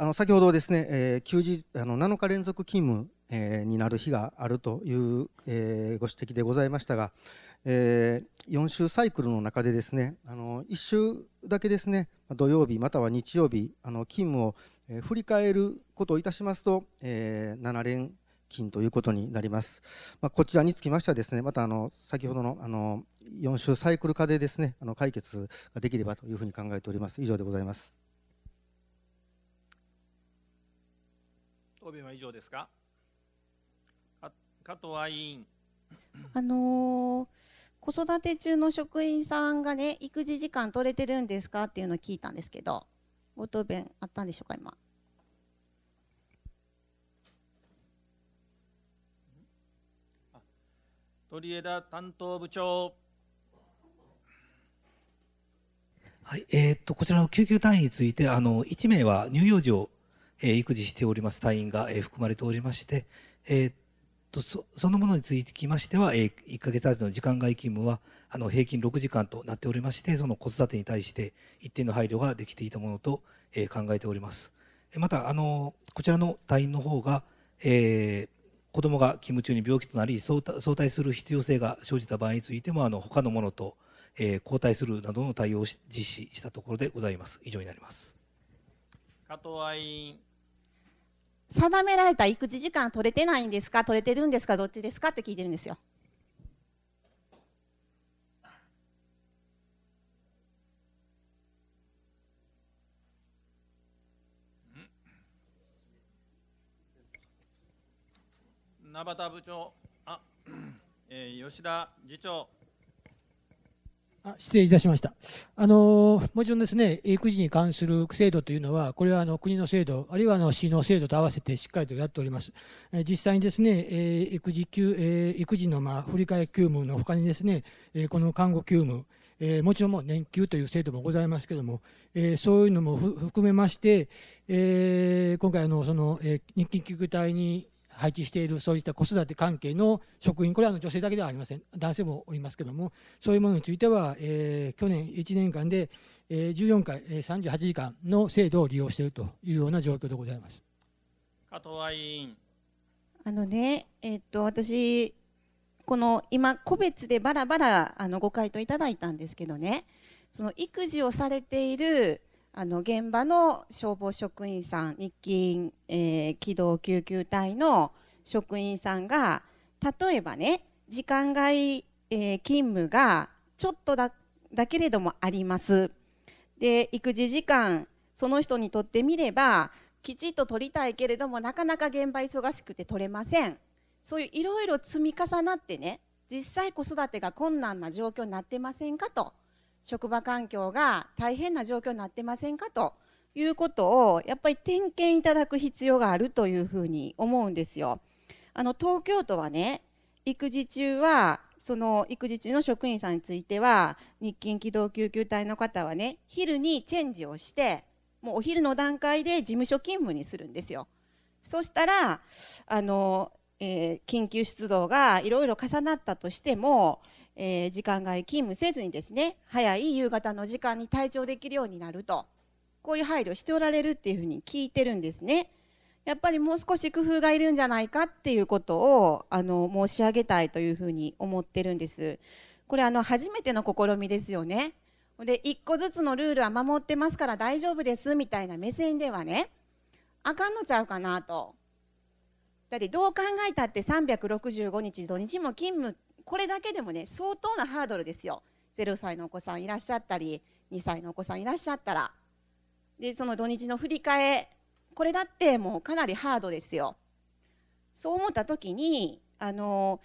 Speaker 4: あの先ほどですね、えー、休日あの7日連続勤務、えー、になる日があるという、えー、ご指摘でございましたが、えー、4週サイクルの中でですねあの1週だけですね土曜日または日曜日あの勤務を、え振り返ることをいたしますと、えー、7連勤ということになります、まあ、こちらにつきましてはですねまたあの先ほどのあの4週サイクル化でですねあの解決ができればというふうに考えております以上でございます
Speaker 1: 答弁は以上ですか加藤愛員
Speaker 6: あのー子育て中の職員さんがね育児時間取れてるんですかっていうのを聞いたんですけどご答弁あったんでしょうか今
Speaker 1: 鳥枝担当部長
Speaker 7: はい、えー、っとこちらの救急隊員についてあの1名は乳幼児を、えー、育児しております隊員が、えー、含まれておりまして、えー、っとそのものについきましては、えー、1ヶ月あたりの時間外勤務はあの平均6時間となっておりましてその子育てに対して一定の配慮ができていたものと、えー、考えておりますまたあのこちらの隊員の方が、えー、子どもが勤務中に病気となり相対する必要性が生じた場合についてもあの他のものと、えー、交代するなどの対応を実施したところでございます以上になります
Speaker 1: 加藤愛員
Speaker 6: 定められた育児時間取れてないんですか取れてるんですかどっちですかって聞いてるんですよ。
Speaker 1: 名畑 部長あ、えー、吉田次長
Speaker 8: あ失礼いたしました。あのもちろんですね、育児に関する制度というのは、これはあの国の制度、あるいはあの市の制度と合わせてしっかりとやっております。え実際にですね、え育児休、え育児のまあ振替休務のほかにですね、えこの看護休務、えもちろんもう年休という制度もございますけれども、えそういうのも含めまして、え今回のその、えー、緊急隊に配置しているそういった子育て関係の職員これは女性だけではありません男性もおりますけれどもそういうものについては、えー、去年1年間で14回38時間の制度を利用しているというような状況でございます。
Speaker 1: 加藤
Speaker 6: 委員あのね、えー、っと私この今個別でばらばらあのご回答いただいたんですけどねその育児をされているあの現場の消防職員さん日勤、えー、機動救急隊の職員さんが例えばね時間外、えー、勤務がちょっとだだけれどもありますで育児時間その人にとってみればきちっと取りたいけれどもなかなか現場忙しくて取れませんそういういろいろ積み重なってね実際子育てが困難な状況になってませんかと職場環境が大変な状況になってませんかということをやっぱり点検いただく必要があるというふうに思うんですよ。あの東京都はね育児中はその育児中の職員さんについては日勤機動救急隊の方はね昼にチェンジをしてもうお昼の段階で事務所勤務にするんですよ。そしたらあの、えー、緊急出動がいろいろ重なったとしてもえー、時間外勤務せずにですね早い夕方の時間に体調できるようになるとこういう配慮しておられるっていうふうに聞いてるんですね。やっぱりもう少し工夫がいるんじゃないかっていうことをあの申し上げたいというふうに思ってるんです。これあの初めての試みですよね。で1個ずつのルールは守ってますから大丈夫ですみたいな目線ではねあかんのちゃうかなとだってどう考えたって365日土日も勤務これだけでもね相当なハードルですよ0歳のお子さんいらっしゃったり2歳のお子さんいらっしゃったらでその土日の振り替えこれだってもうかなりハードですよそう思った時にあの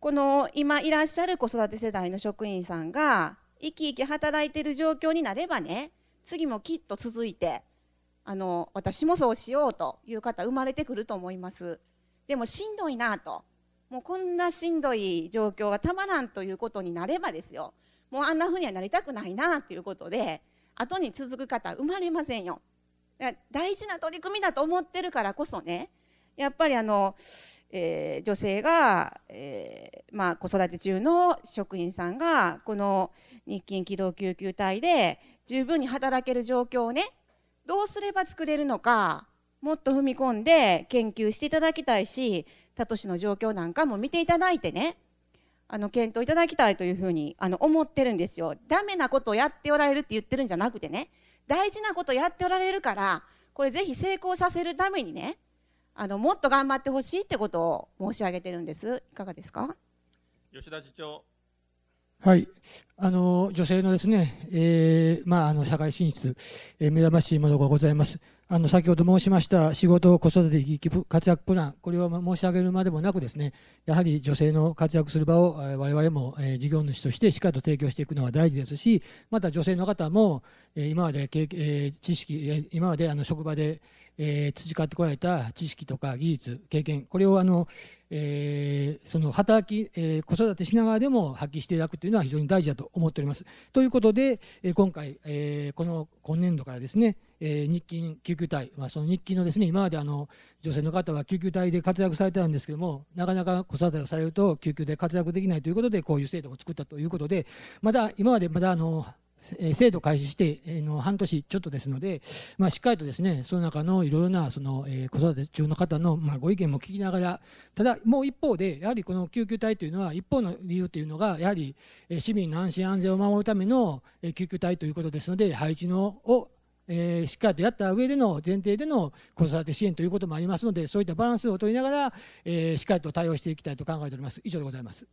Speaker 6: この今いらっしゃる子育て世代の職員さんが生き生き働いてる状況になればね次もきっと続いてあの私もそうしようという方生まれてくると思いますでもしんどいなともうこんなしんどい状況がたまらんということになればですよもうあんなふうにはなりたくないなということで後に続く方生まれませんよ。大事な取り組みだと思ってるからこそねやっぱりあの、えー、女性が、えー、まあ、子育て中の職員さんがこの日勤機動救急隊で十分に働ける状況をねどうすれば作れるのかもっと踏み込んで研究していただきたいし他都市の状況なんかも見ていただいてねあの検討いただきたいというふうにあの思ってるんですよ。ダメなことをやっておられるって言ってるんじゃなくてね大事なことやっておられるからこれぜひ成功させるためにねあのもっと頑張ってほしいってことを申し上げてるんですいかがですか
Speaker 1: 吉田次長
Speaker 8: はい、あの女性のですね、えー、まあ、あの社会進出、えー、目覚ましいものがございます。あの先ほど申しました仕事、子育て、活躍プラン、これは申し上げるまでもなくですね、やはり女性の活躍する場を我々も事業主としてしっかりと提供していくのは大事ですし、また女性の方も今まで知識、今まであの職場でえー、培ってこられた知識とか技術経験これをあの、えー、その働き、えー、子育てしながらでも発揮していただくというのは非常に大事だと思っております。ということで、え今回、えこの今年度からですね、え日勤救急隊、まあ、その日勤のですね今まであの女性の方は救急隊で活躍されてたんですけどもなかなか子育てをされると救急で活躍できないということでこういう制度を作ったということでまだ今までまだあの制度開始しての半年ちょっとですので、まあ、しっかりとですねその中のいろいろなその、え子育て中の方の、まご意見も聞きながらただもう一方でやはりこの救急隊というのは一方の理由というのがやはり市民の安心安全を守るための救急隊ということですので配置のをえしっかりとやった上での前提での子育て支援ということもありますので、そういったバランスを取りながら、えしっかりと対応していきたいと考えております。以上でございます。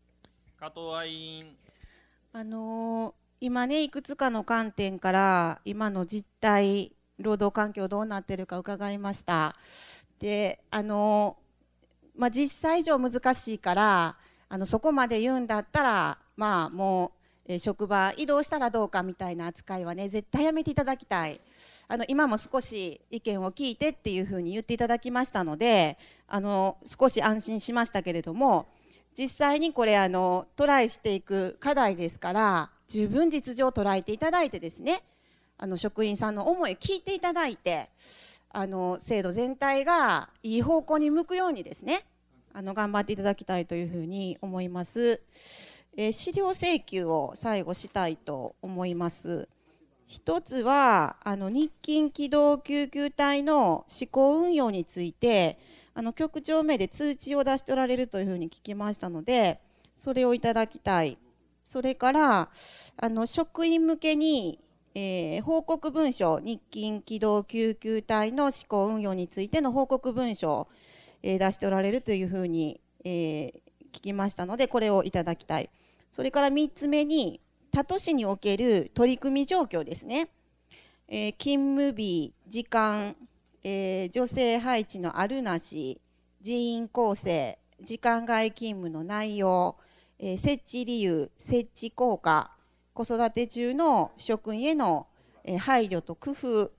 Speaker 6: 加藤愛員。あのー今ねいくつかの観点から今の実態労働環境どうなってるか伺いましたであの、まあ、実際以上難しいからあのそこまで言うんだったらまあもう、え職場移動したらどうかみたいな扱いはね絶対やめていただきたいあの今も少し意見を聞いてっていうふうに言っていただきましたのであの少し安心しましたけれども実際にこれあのトライしていく課題ですから十分実情を捉えていただいてですねあの職員さんの思い聞いていただいてあの制度全体がいい方向に向くようにですねあの頑張っていただきたいというふうに思います、えー、資料請求を最後したいと思います一つはあの日勤機動救急隊の施行運用についてあの局長名で通知を出しておられるというふうに聞きましたのでそれをいただきたいそれからあの職員向けに、えー、報告文書日勤機動救急隊の施行運用についての報告文書を、えー、出しておられるというふうに、えー、聞きましたのでこれをいただきたいそれから3つ目に他都市における取り組み状況ですね、え勤務日時間、え女性配置のあるなし人員構成時間外勤務の内容えー、設置理由、設置効果、子育て中の職員への、えー、配慮と工夫、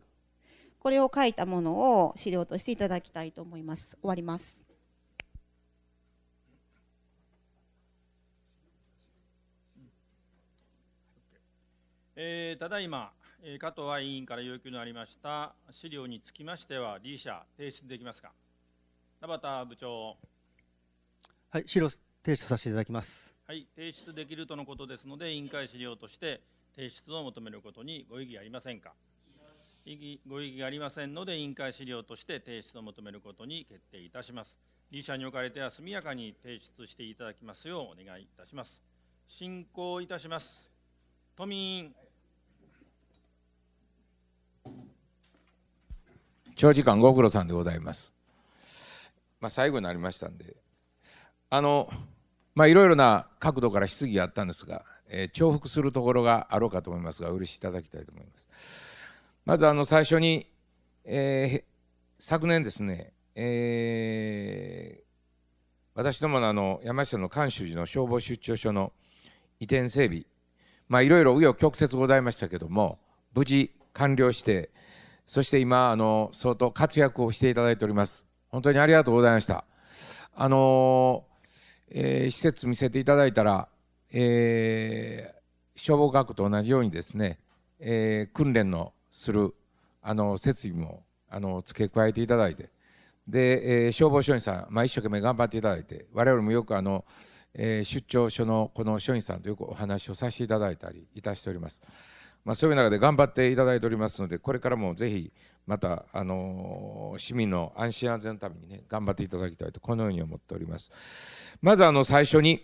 Speaker 6: これを書いたものを資料としていただきたいと思います。終わります。
Speaker 1: えー、ただいま、えー、加藤愛委員から要求のありました資料につきましては、D 社、提出できますか。田畑部長。
Speaker 4: はい、資料提出させていただきます。
Speaker 1: はい、提出できるとのことですので、委員会資料として提出を求めることにご異議ありませんか。異議ご異議ありませんので、委員会資料として提出を求めることに決定いたします。理社におかれては速やかに提出していただきますようお願いいたします。進行いたします。都民
Speaker 9: 長時間ご苦労さんでございます。まあ、最後になりましたんで、あの。まあ、いろいろな角度から質疑があったんですが、えー、重複するところがあろうかと思いますが、お許しいただきたいと思います。まずあの最初に、えー、昨年ですね、えー、私どものあの山下の菅主寺の消防出張所の移転整備、まあ、いろいろ紆余曲折ございましたけども、無事完了して、そして今、あの相当活躍をしていただいております。本当にありがとうございました。あのえー、施設見せていただいたら、えー、消防学と同じようにですね、えー、訓練のするあの設備もあの付け加えていただいてで、えー、消防署員さん、まあ、一生懸命頑張っていただいて我々もよくあの、えー、出張所のこの署員さんとよくお話をさせていただいたりいたしております。まあ、そういう中で頑張っていただいておりますので、これからもぜひ、また、あの市民の安心安全のためにね、頑張っていただきたいと、このように思っております。まず、あの、最初に、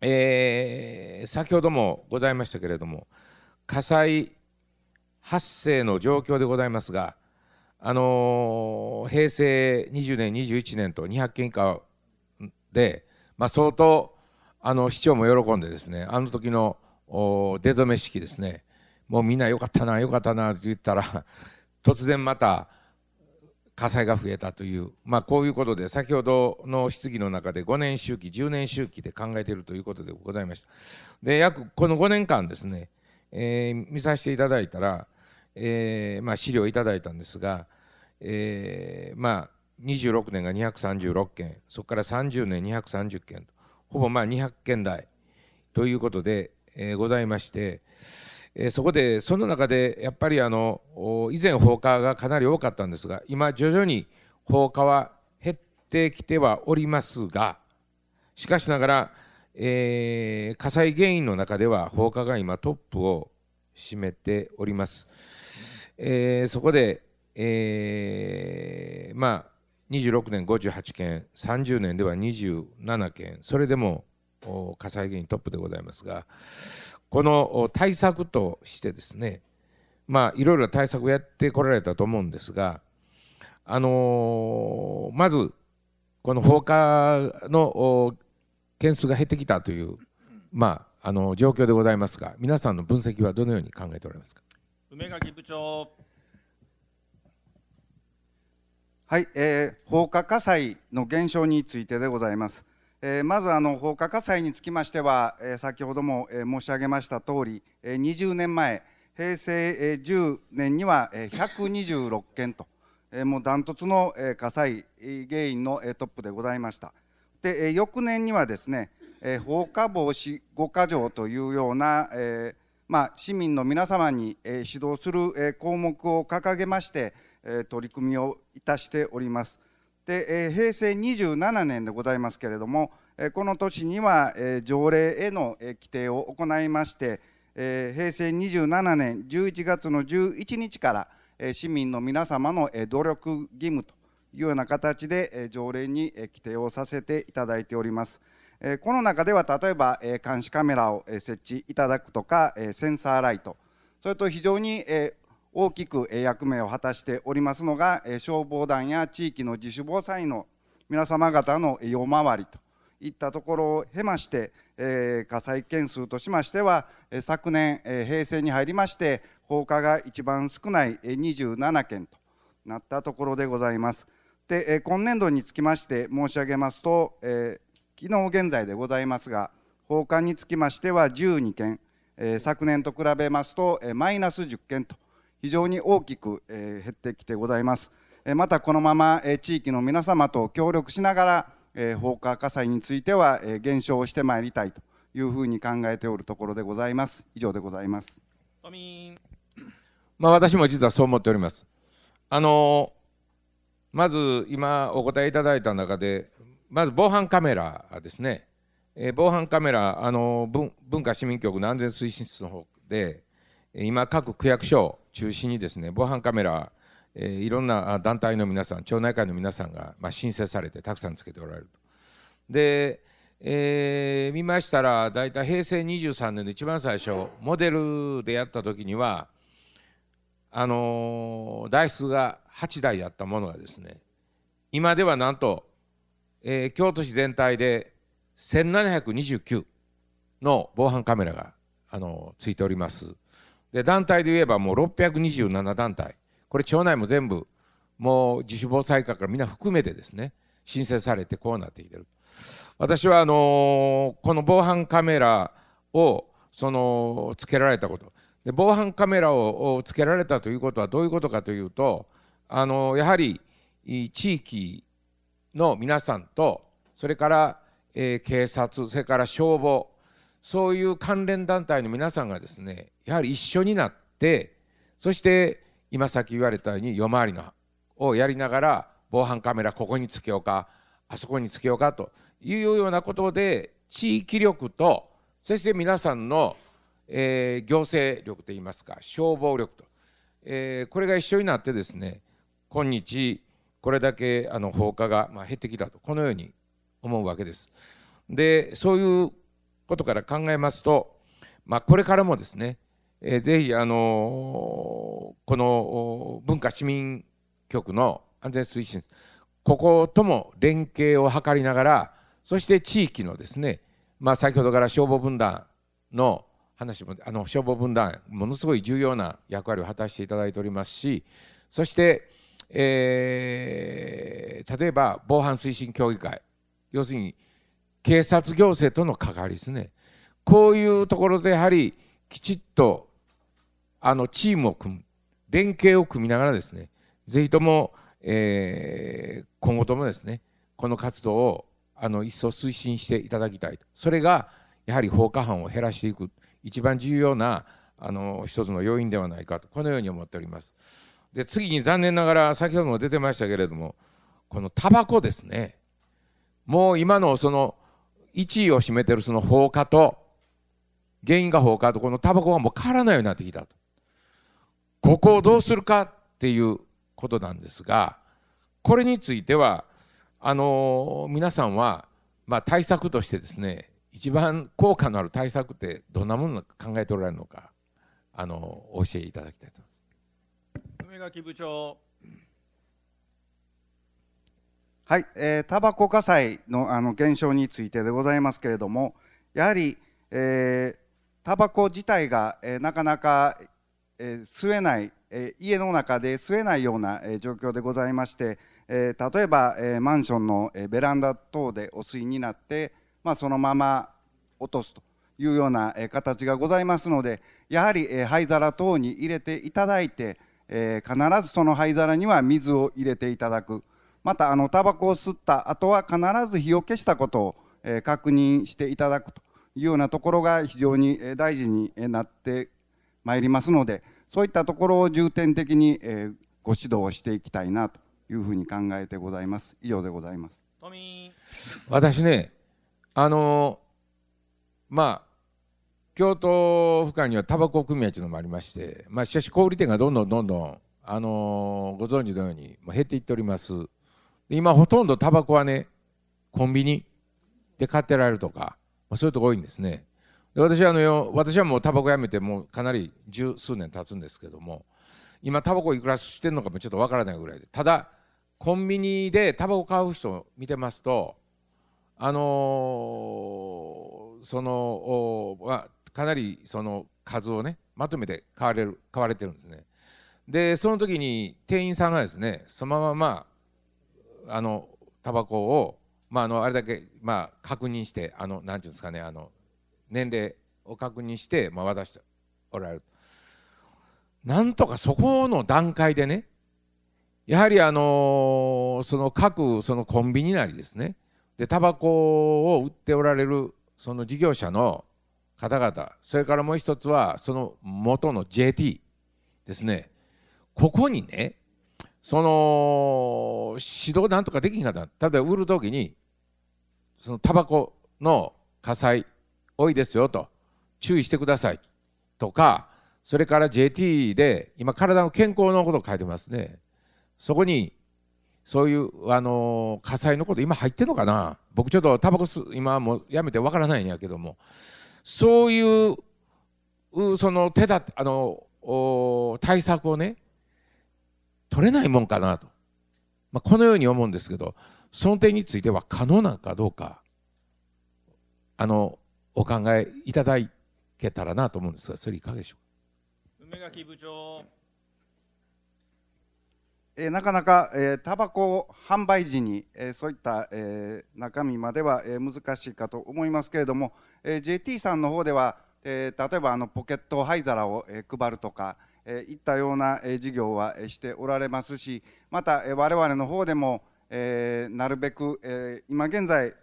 Speaker 9: えー、先ほどもございましたけれども、火災発生の状況でございますが、あの平成20年、21年と200件以下で、まあ、相当あの市長も喜んでですねあの時の出初め式ですねもうみんなよかったなよかったなって言ったら突然また火災が増えたという、まあ、こういうことで先ほどの質疑の中で5年周期10年周期で考えているということでございましたで約この5年間ですね、えー、見させていただいたら、えーまあ、資料をいただいたんですが、えー、まあ26年が236件そこから30年230件ほぼまあ200件台ということで、えございまして、えそこでその中でやっぱりあの以前放火がかなり多かったんですが今徐々に放火は減ってきてはおりますがしかしながら、えー、火災原因の中では放火が今トップを占めております。えー、そこで、えー、まあ26年58件30年では27件それでも火災議員トップでございますがこの対策としてですねまあいろいろ対策をやってこられたと思うんですがあのまずこの放火の件数が減ってきたというまああの状況でございますが皆さんの分析はどのように考えておられますか
Speaker 1: 梅垣部長
Speaker 3: はい、えー、放火火災の減少についてでございます。えまずあの放火火災につきましては、え先ほども、え申し上げました通り、え20年前、平成、え10年には、え126件と、えもうダントツの、え火災原因の、えトップでございました。で、え翌年にはですね、え放火防止5か条というような、えまあ、市民の皆様に、え指導する、え項目を掲げまして、え取り組みをいたしております。で、え平成27年でございますけれども、えこの年には、え条例への、え規定を行いまして、え平成27年11月の11日から、え市民の皆様の、え努力義務というような形で、え条例に、え規定をさせていただいております。えこの中では例えば、え監視カメラを、え設置いただくとか、えセンサーライトそれと非常に、え大きく役目を果たしておりますのが消防団や地域の自主防災の皆様方の夜回りといったところを経まして、火災件数としましては昨年、平成に入りまして放火が一番少ない27件となったところでございます。で、今年度につきまして申し上げますと、昨日現在でございますが放火につきましては12件、昨年と比べますと、マイナス10件と非常に大きく、え減ってきてございます、えまたこのまま、え地域の皆様と協力しながら、え放火火災については、え減少してまいりたいというふうに考えておるところでございます以上でございます
Speaker 9: まあ、私も実はそう思っておりますあのまず今お答えいただいた中でまず防犯カメラですね、え防犯カメラあの文化市民局の安全推進室の方で今各区役所を中心にですね防犯カメラ、えいろんな団体の皆さん町内会の皆さんが、まあ、申請されてたくさんつけておられると。で、え見ましたら大体平成23年の一番最初モデルでやった時にはあの台数が8台あったものがですね今ではなんと、えー、京都市全体で1729の防犯カメラが、あのー、ついております。で団体で言えばもう627団体これ町内も全部もう自主防災課からみんな含めてですね申請されてこうなってきてる私はあのこの防犯カメラをそのつけられたことで防犯カメラをつけられたということはどういうことかというとあのやはり地域の皆さんとそれから、えー、警察それから消防そういう関連団体の皆さんがですねやはり一緒になってそして今さっき言われたように夜回りのをやりながら防犯カメラここにつけようかあそこにつけようかというようなことで地域力とそして皆さんの、えー、行政力といいますか消防力と、えー、これが一緒になってですね今日これだけあの放火が、まあ、減ってきたとこのように思うわけです。でそういうことから考えますと、まあ、これからもですね、えー、ぜひ、あのこの文化市民局の安全推進こことも連携を図りながらそして地域のですね、まあ、先ほどから消防分団の話もあの消防分団ものすごい重要な役割を果たしていただいておりますしそして、えー、例えば防犯推進協議会要するに警察行政との関わりですねこういうところでやはりきちっとあのチームを組む連携を組みながらですねぜひとも、えー、今後ともですねこの活動をあの一層推進していただきたいそれがやはり放火犯を減らしていく一番重要なあの一つの要因ではないかとこのように思っております。で次に残念ながら先ほども出てましたけれどもこのタバコですねもう今のその1位を占めてるその放火と、原因が放火と、このタバコがもう変わらないようになってきたと。ここをどうするかっていうことなんですが、これについては、あの皆さんは、まあ、対策としてですね、一番効果のある対策ってどんなもの考えておられるのか、あのお教えいただきたいと思
Speaker 1: います。梅垣部長
Speaker 3: はい、えー、タバコ火災のあの現象についてでございますけれども、やはり、えー、タバコ自体が、えー、なかなか、えー、吸えない、えー、家の中で吸えないような、えー、状況でございまして、えー、例えば、えー、マンションの、えー、ベランダ等でお吸いになって、まあ、そのまま落とすというような、えー、形がございますので、やはり、えー、灰皿等に入れていただいて、えー、必ずその灰皿には水を入れていただく。またあのタバコを吸った後は必ず火を消したことを、え確認していただくというようなところが非常に大事になってまいりますのでそういったところを重点的に、えご指導をしていきたいなというふうに考えてございます以上でご
Speaker 9: ざいます私ねあのまあ京都府間にはタバコ組合というのもありまして、まあ、しかし小売店がどんどんどんどん、あのー、ご存知のように、ま減っていっております。今ほとんどタバコはねコンビニで買ってられるとか、まあ、そういうとこ多いんですねで私はあの私はもうタバコやめてもうかなり十数年経つんですけども今タバコいくらしてるのかもちょっとわからないぐらいでただコンビニでタバコ買う人を見てますとあのー、そのまあ、かなりその数をねまとめて買われる買われてるんですねでその時に店員さんがですねそのままあのタバコを、まあ、あのあれだけ、まあ、確認してあのなんていうんですかねあの年齢を確認して、まあ、渡しておられるなんとかそこの段階でねやはりあのその各そのコンビニなりですねでタバコを売っておられるその事業者の方々それからもう一つはその元の JT ですねここにねその指導なんとかできひんかった例えば売る時にそのタバコの火災多いですよと注意してくださいとかそれから JT で今体の健康のことを書いてますねそこにそういう、あの火災のこと今入ってんのかな僕ちょっとタバコ吸今もうやめてわからないんやけどもそういうその手だあの対策をね取れないもんかなと、まあ、このように思うんですけどその点については可能なのかどうかあのお考えいただけたらなと思うんですがそれいかがでしょ
Speaker 3: う梅垣部長えー、なかなか、えー、タバコ販売時に、えー、そういった、えー、中身までは、えー、難しいかと思いますけれども、えー、JT さんの方では、えー、例えばあのポケット灰皿を、えー、配るとか、いったような事業はしておられますしまた我々の方でもなるべく今現在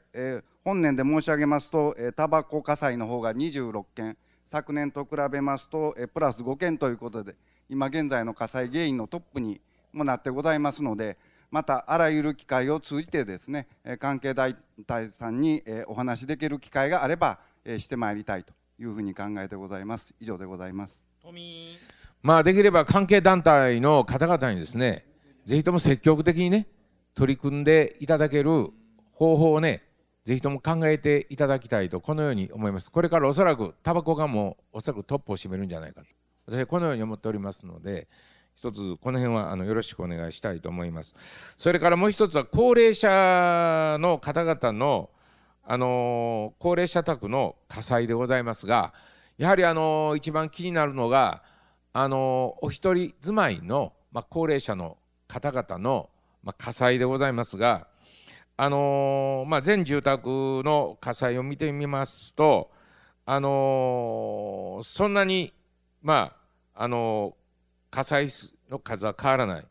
Speaker 3: 本年で申し上げますとタバコ火災の方が26件昨年と比べますとプラス5件ということで今現在の火災原因のトップにもなってございますのでまたあらゆる機会を通じてですね関係団体さんにお話しできる機会があればしてまいりた
Speaker 9: いというふうに考えてございます以上でございます。まあ、できれば関係団体の方々にですね、ぜひとも積極的にね、取り組んでいただける方法をね、ぜひとも考えていただきたいと、このように思います。これからおそらく、タバコがもうおそらくトップを占めるんじゃないかと、私はこのように思っておりますので、一つ、この辺はあのよろしくお願いしたいと思います。それからもう一つは、高齢者の方々の、あの高齢者宅の火災でございますが、やはりあの一番気になるのが、あのお一人住まいの、まあ、高齢者の方々の、まあ、火災でございますが、あのまあ、全住宅の火災を見てみますと、あのそんなに、まああの火災の数は変わらない、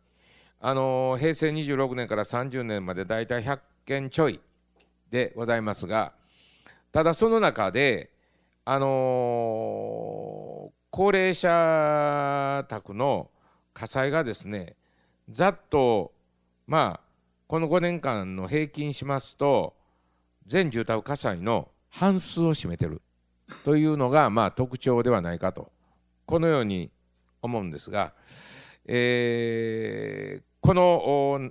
Speaker 9: あの平成26年から30年までだいたい100件ちょいでございますが、ただその中で、あの高齢者宅の火災がですねざっとまあこの5年間の平均しますと全住宅火災の半数を占めてるというのがまあ特徴ではないかとこのように思うんですが、えー、この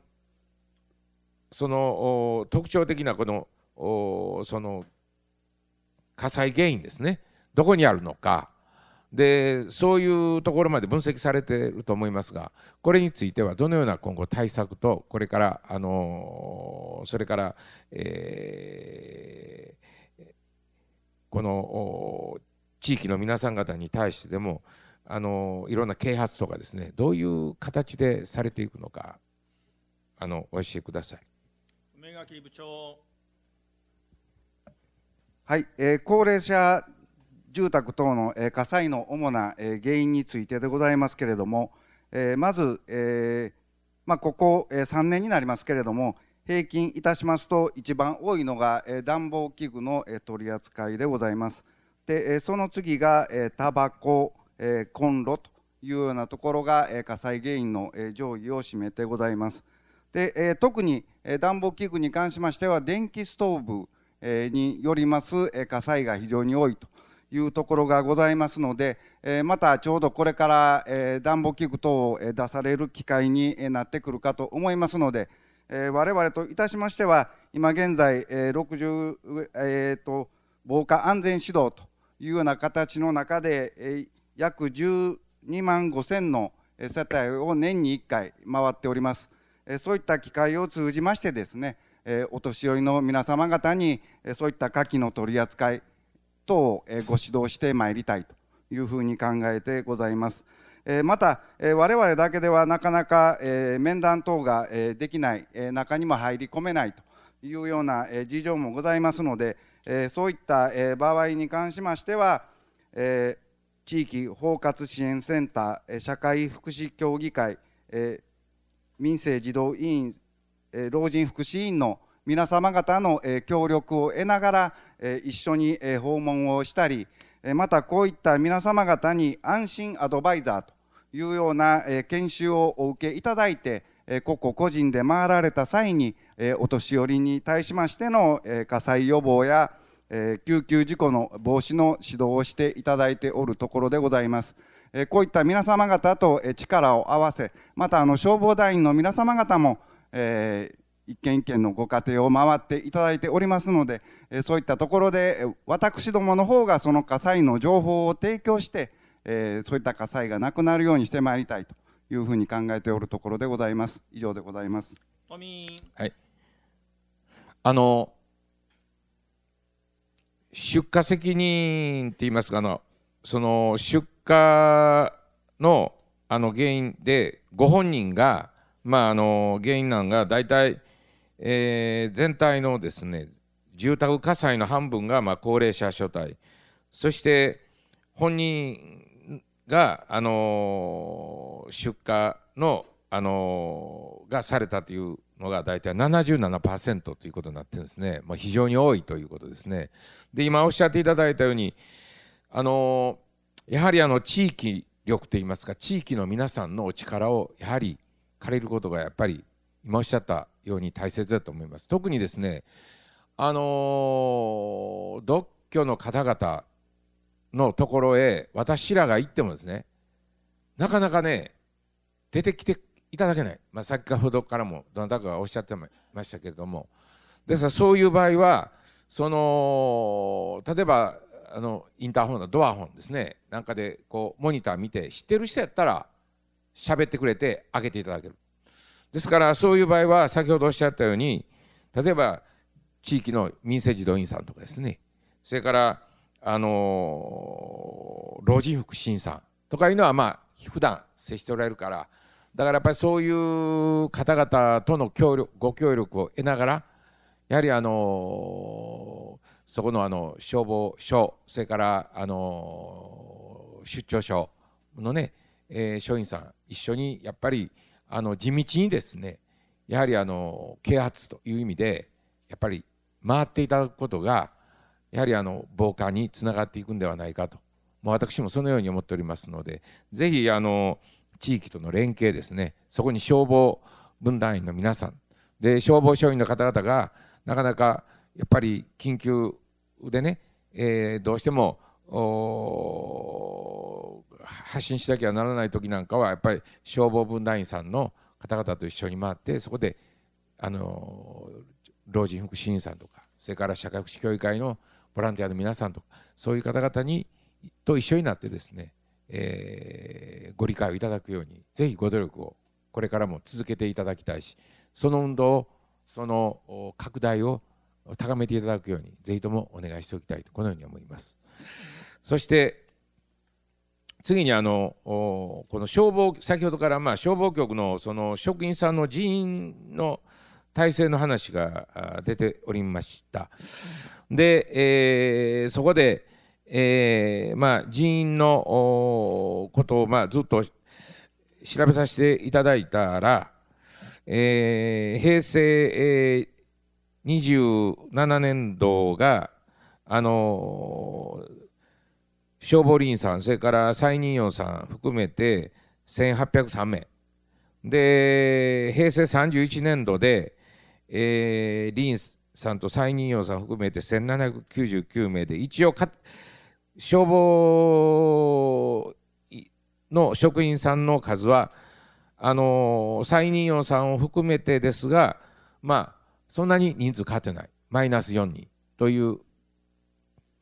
Speaker 9: その特徴的なこのその火災原因ですねどこにあるのかでそういうところまで分析されていると思いますがこれについてはどのような今後対策とこれからあのそれから、えー、この地域の皆さん方に対してでもあのいろんな啓発とかですねどういう形でされていくのかあのお教えください。
Speaker 1: 梅垣部長
Speaker 9: はい、えー、高齢者
Speaker 3: 住宅等の火災の主な原因についてでございますけれども、まず、まあ、ここ3年になりますけれども、平均いたしますと、一番多いのが暖房器具の取り扱いでございます。でその次がタバコ、コンロというようなところが火災原因の上位を占めてございます。で特に暖房器具に関しましては、電気ストーブによります火災が非常に多いと。いうところがございますので、えまたちょうどこれから、え暖房器具等を出される機会になってくるかと思いますので、え我々といたしましては今現在、え60、えーと、と防火安全指導というような形の中で、え約12万5000の世帯を年に1回回っております。そういった機会を通じましてですね、お年寄りの皆様方にそういった火器の取り扱いことをご指導してまいりたいというふうに考えてございます。また我々だけではなかなか面談等ができない中にも入り込めないというような事情もございますのでそういった場合に関しましては地域包括支援センター社会福祉協議会民生児童委員老人福祉委員の皆様方の協力を得ながら一緒に訪問をしたりまたこういった皆様方に安心アドバイザーというような研修をお受けいただいて個々個人で回られた際にお年寄りに対しましての火災予防や救急事故の防止の指導をしていただいておるところでございます。こういった皆様方と力を合わせ、またあの消防団員の皆様方も、えー一軒一軒のご家庭を回っていただいておりますので、えそういったところで私どもの方がその火災の情報を提供して、えそういった火災がなくなるようにしてまいりたいというふうに考えておるところでございます。以上でございます。はい
Speaker 9: あの出荷責任って言いますかあのその出荷のあの原因でご本人が、まあ、あの原因なんが大体えー、全体のですね住宅火災の半分がまあ高齢者所帯そして本人が、あのー、出荷の、あのー、がされたというのが大体77%ということになってるんですね、まあ、非常に多いということですね。で今おっしゃっていただいたように、あのー、やはりあの地域力といいますか地域の皆さんのお力をやはり借りることがやっぱり今おっしゃったように大切だと思います。特にですねあの独居の方々のところへ私らが行ってもですねなかなかね出てきていただけない、まあ、きほどからもどなたかがおっしゃってましたけれどもですからそういう場合はその例えばあのインターホンのドアホンですねなんかでこうモニター見て知ってる人やったら喋ってくれて開けていただけるですからそういう場合は先ほどおっしゃったように例えば地域の民生児童委員さんとかですねそれからあの老人福祉員さんとかいうのはまあ普段接しておられるからだからやっぱりそういう方々との協力ご協力を得ながらやはりあのそこのあの消防署それからあの出張所のね、えー、署員さん一緒にやっぱり、あの地道にですねやはりあの啓発という意味でやっぱり回っていただくことがやはりあの防火につながっていくんではないかともう私もそのように思っておりますのでぜひあの地域との連携ですねそこに消防分団員の皆さんで消防署員の方々がなかなかやっぱり緊急でね、えー、どうしても発信しなきゃならない時なんかはやっぱり消防分団員さんの方々と一緒に回ってそこであの老人福祉員さんとかそれから社会福祉協議会のボランティアの皆さんとかそういう方々にと一緒になってですね、えー、ご理解をいただくようにぜひご努力をこれからも続けていただきたいしその運動をその拡大を高めていただくようにぜひともお願いしておきたいとこのように思います。そして次にあのこの消防先ほどからまあ消防局のその職員さんの人員の体制の話が出ておりました。で、えー、そこで、えーまあ、人員のことを、まあ、ずっと調べさせていただいたら、えー、平成、え27年度があの消防林さん、それから再任用さん含めて1803名。で、平成31年度で、えー、林さんと再任用さん含めて1799名で、一応か、消防の職員さんの数は、あのー、再任用さんを含めてですが、まあ、そんなに人数変わってない、マイナス4人という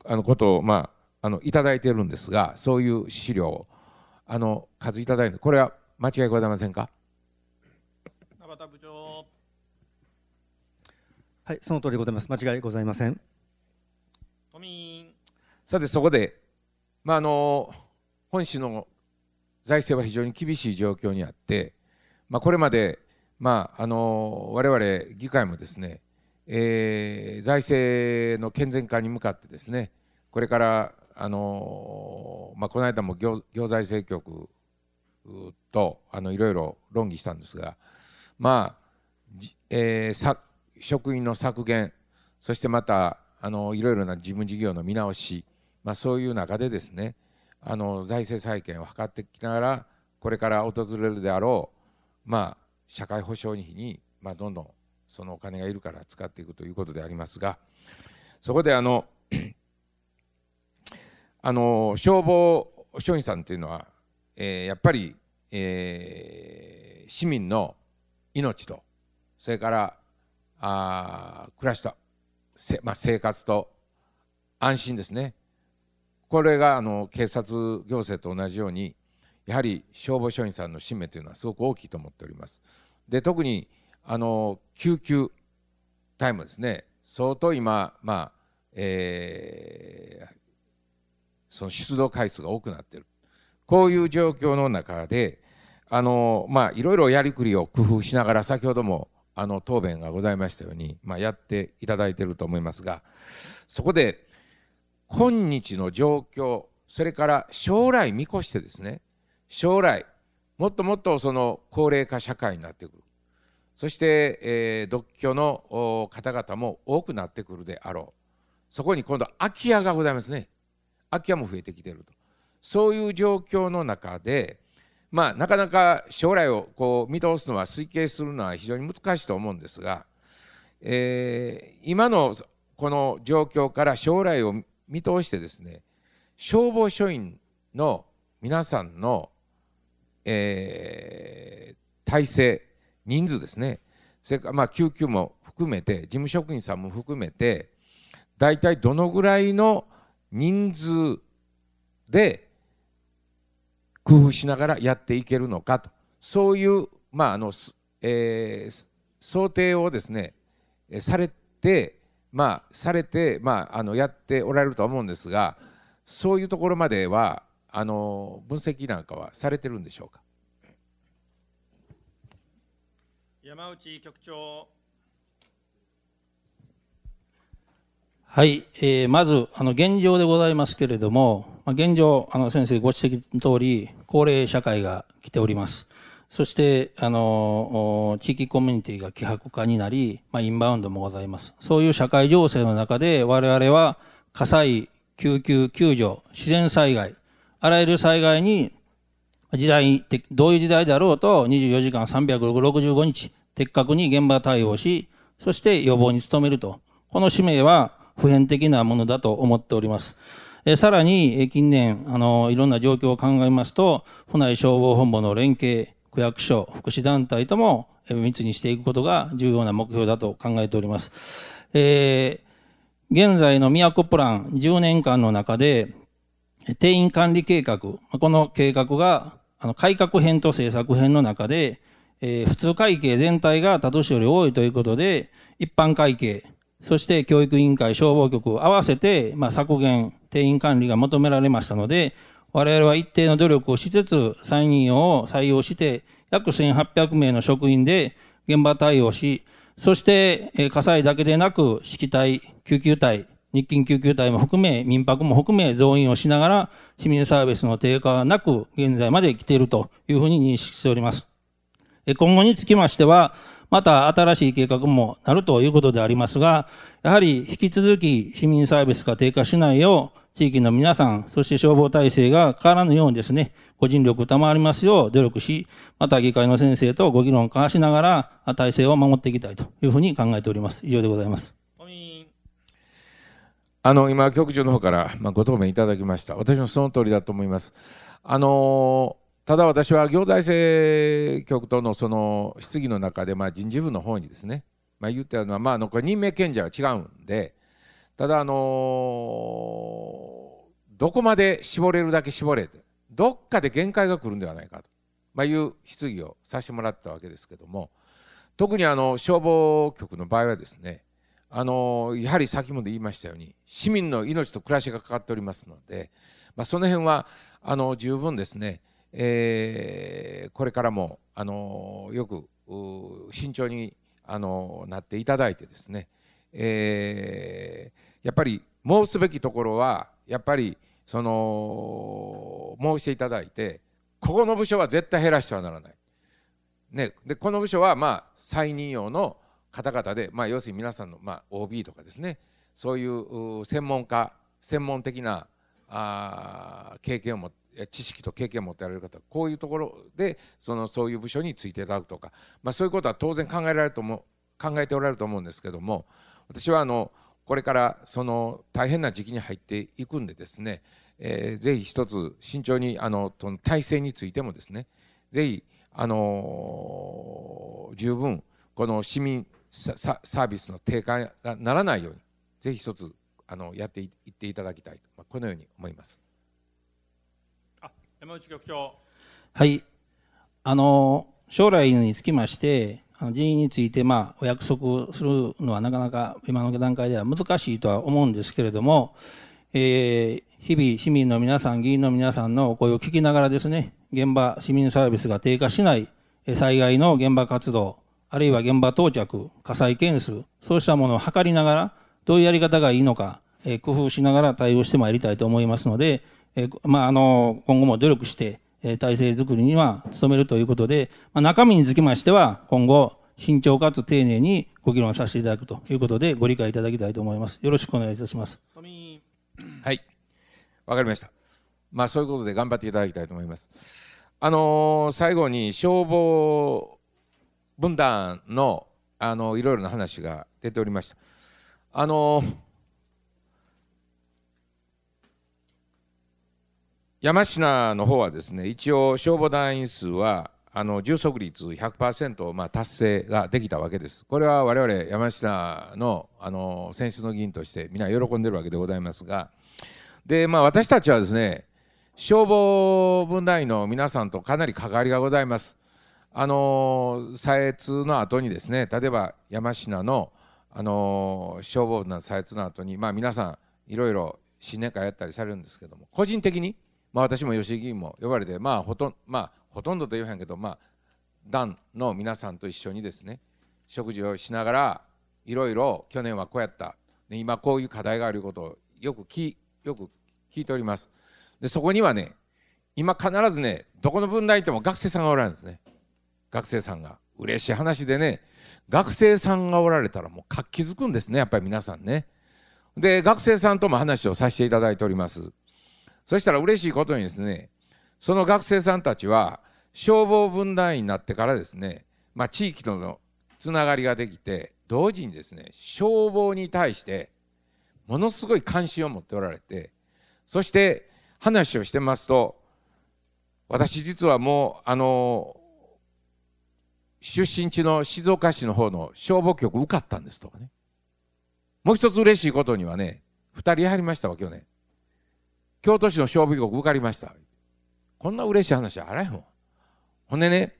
Speaker 9: あのことを、まあ、あのいただいているんですがそういう資料をあの数いただいてこれは間違いございませんか
Speaker 1: 田部長
Speaker 4: は
Speaker 9: いその通りございます間違いございません都民さてそこでまああの本市の財政は非常に厳しい状況にあって、まあ、これまで、まあ、あの我々議会もですね、えー、財政の健全化に向かってですねこれからあのまあ、この間も行財政局といろいろ論議したんですが、まあえー、職員の削減そしてまたいろいろな事務事業の見直し、まあ、そういう中でですねあの財政再建を図ってきながらこれから訪れるであろう、まあ、社会保障費に、まあ、どんどんそのお金がいるから使っていくということでありますがそこであのあの消防署員さんというのは、えー、やっぱり、えー、市民の命とそれからあ暮らしと、まあ、生活と安心ですねこれがあの警察行政と同じようにやはり消防署員さんの使命というのはすごく大きいと思っております。で特にあの救急タイムですね相当今、まあえー、その出動回数が多くなってるこういう状況の中であの、まあ、いろいろやりくりを工夫しながら先ほどもあの答弁がございましたように、まあ、やっていただいていると思いますがそこで今日の状況それから将来見越してですね将来もっともっとその高齢化社会になってくるそして、えー、独居の方々も多くなってくるであろうそこに今度空き家がございますね空き家も増えてきてるとそういう状況の中で、まあ、なかなか将来をこう見通すのは推計するのは非常に難しいと思うんですが、えー、今のこの状況から将来を見通してですね消防署員の皆さんの、えー、体制人数ですねそれからまあ救急も含めて事務職員さんも含めて大体どのぐらいの人数で工夫しながらやっていけるのかとそういうまああの、えー、想定をですねされてまあされてまああのやっておられると思うんですがそういうところまではあの分析なんかはされてるんでしょうか
Speaker 1: 山内局長
Speaker 10: はい、えー、まずあの現状でございますけれども、まあ、現状、あの先生ご指摘の通り、高齢社会が来ております。そして、あの、地域コミュニティが希薄化になり、まあ、インバウンドもございます。そういう社会情勢の中で、我々は火災、救急、救助、自然災害、あらゆる災害に、時代的、どういう時代であろうと、24時間365日、的確に現場対応し、そして予防に努めると。この使命は、普遍的なものだと思っております。えさらに、近年、あの、いろんな状況を考えますと、府内消防本部の連携、区役所、福祉団体とも密にしていくことが重要な目標だと考えております。えー、現在の宮古プラン10年間の中で、定員管理計画、この計画が、あの、改革編と政策編の中で、えー、普通会計全体が他市より多いということで、一般会計、そして教育委員会、消防局を合わせて、まあ、削減、定員管理が求められましたので、我々は一定の努力をしつつ、任用を採用して、約1800名の職員で現場対応し、そして、火災だけでなく、指揮隊、救急隊、日勤救急隊も含め、民泊も含め増員をしながら、市民サービスの低下はなく、現在まで来ているというふうに認識しております。今後につきましては、また新しい計画もなるということでありますが、やはり引き続き市民サービスが低下しないよう、地域の皆さん、そして消防体制が変わらぬようにですね、個人力賜りますよう努力し、また議会の先生とご議論交わしながら、体制を守っていきたいというふうに考えております。以上でございます。
Speaker 9: あの今、局長の方から、まあ、ご答弁いただきました。私もその通りだと思います。あのーただ私は行財政局とのその質疑の中で、まあ、人事部の方にですね、まあ、言ったのは、まあ、あのこれ任命権者は違うんでただあのどこまで絞れるだけ絞れてどっかで限界が来るんではないかと、まあ、いう質疑をさせてもらったわけですけども特にあの消防局の場合はですねあのやはり先ほど言いましたように市民の命と暮らしがかかっておりますので、まあ、その辺はあの十分ですねえー、これからも、あのよく慎重に、あのなっていただいてですね、えー、やっぱり申すべきところはやっぱりその申していただいてここの部署は絶対減らしてはならない。ね、でこの部署はまあ再任用の方々で、まあ、要するに皆さんの、まあ、OB とかですねそういう専門家専門的なあ経験を持って知識と経験を持っておられる方こういうところでそのそういう部署についていただくとか、まあ、そういうことは当然考えられるとも考えておられると思うんですけども私はあのこれからその大変な時期に入っていくんでですね、えー、ぜひ一つ慎重にあの体制についてもですねぜひあの十分この市民サービスの低下がならないようにぜひ一つあのやっていっていただきたいと、まあ、このように思います。
Speaker 1: 山内局長。
Speaker 9: はい。あの、
Speaker 10: 将来につきまして、あの人員について、まあ、お約束するのはなかなか今の段階では難しいとは思うんですけれども、えー、日々市民の皆さん、議員の皆さんのお声を聞きながらですね、現場、市民サービスが低下しない災害の現場活動、あるいは現場到着、火災件数、そうしたものを測りながら、どういうやり方がいいのか、え工夫しながら対応してまいりたいと思いますので、えまあ、あの今後も努力して、え体制づくりには努めるということで、まあ、中身につきましては今後慎重かつ丁寧にご議論させていただくということでご理解いただきたいと思います。よろしくお願いいたします。は
Speaker 9: い、わかりました。まあそういうことで頑張っていただきたいと思います。あのー、最後に消防分断のあのいろいろな話が出ておりました。あのー山科の方はですね一応消防団員数はあの充足率100%をまあ達成ができたわけです。これは我々山科のあの選出の議員として皆喜んでるわけでございますがで、まあ、私たちはですね消防分団員の皆さんとかなり関わりがございます。あの再越の後にですね例えば山科のあの消防団の再越の後にまあ皆さんいろいろ新年会やったりされるんですけども個人的にまあ、私も吉井議員も呼ばれて、まあほとんまあ、ほとんどと言わへんけど、まあ、団の皆さんと一緒にですね食事をしながらいろいろ去年はこうやったで今こういう課題があることをよく聞よく聞いておりますでそこにはね今必ずねどこの分内行っても学生さんがおられるんですね学生さんが嬉しい話でね学生さんがおられたらもう活気づくんですねやっぱり皆さんねで学生さんとも話をさせていただいておりますそしたら嬉しいことにですねその学生さんたちは消防分団員になってからですね、まあ、地域とのつながりができて同時にですね消防に対してものすごい関心を持っておられてそして話をしてますと私実はもうあの出身地の静岡市の方の消防局受かったんですとかねもう一つ嬉しいことにはね2人入りましたわ去年京都市の消防局受かりました。こんな嬉しい話はあらへんわ。ほんでね、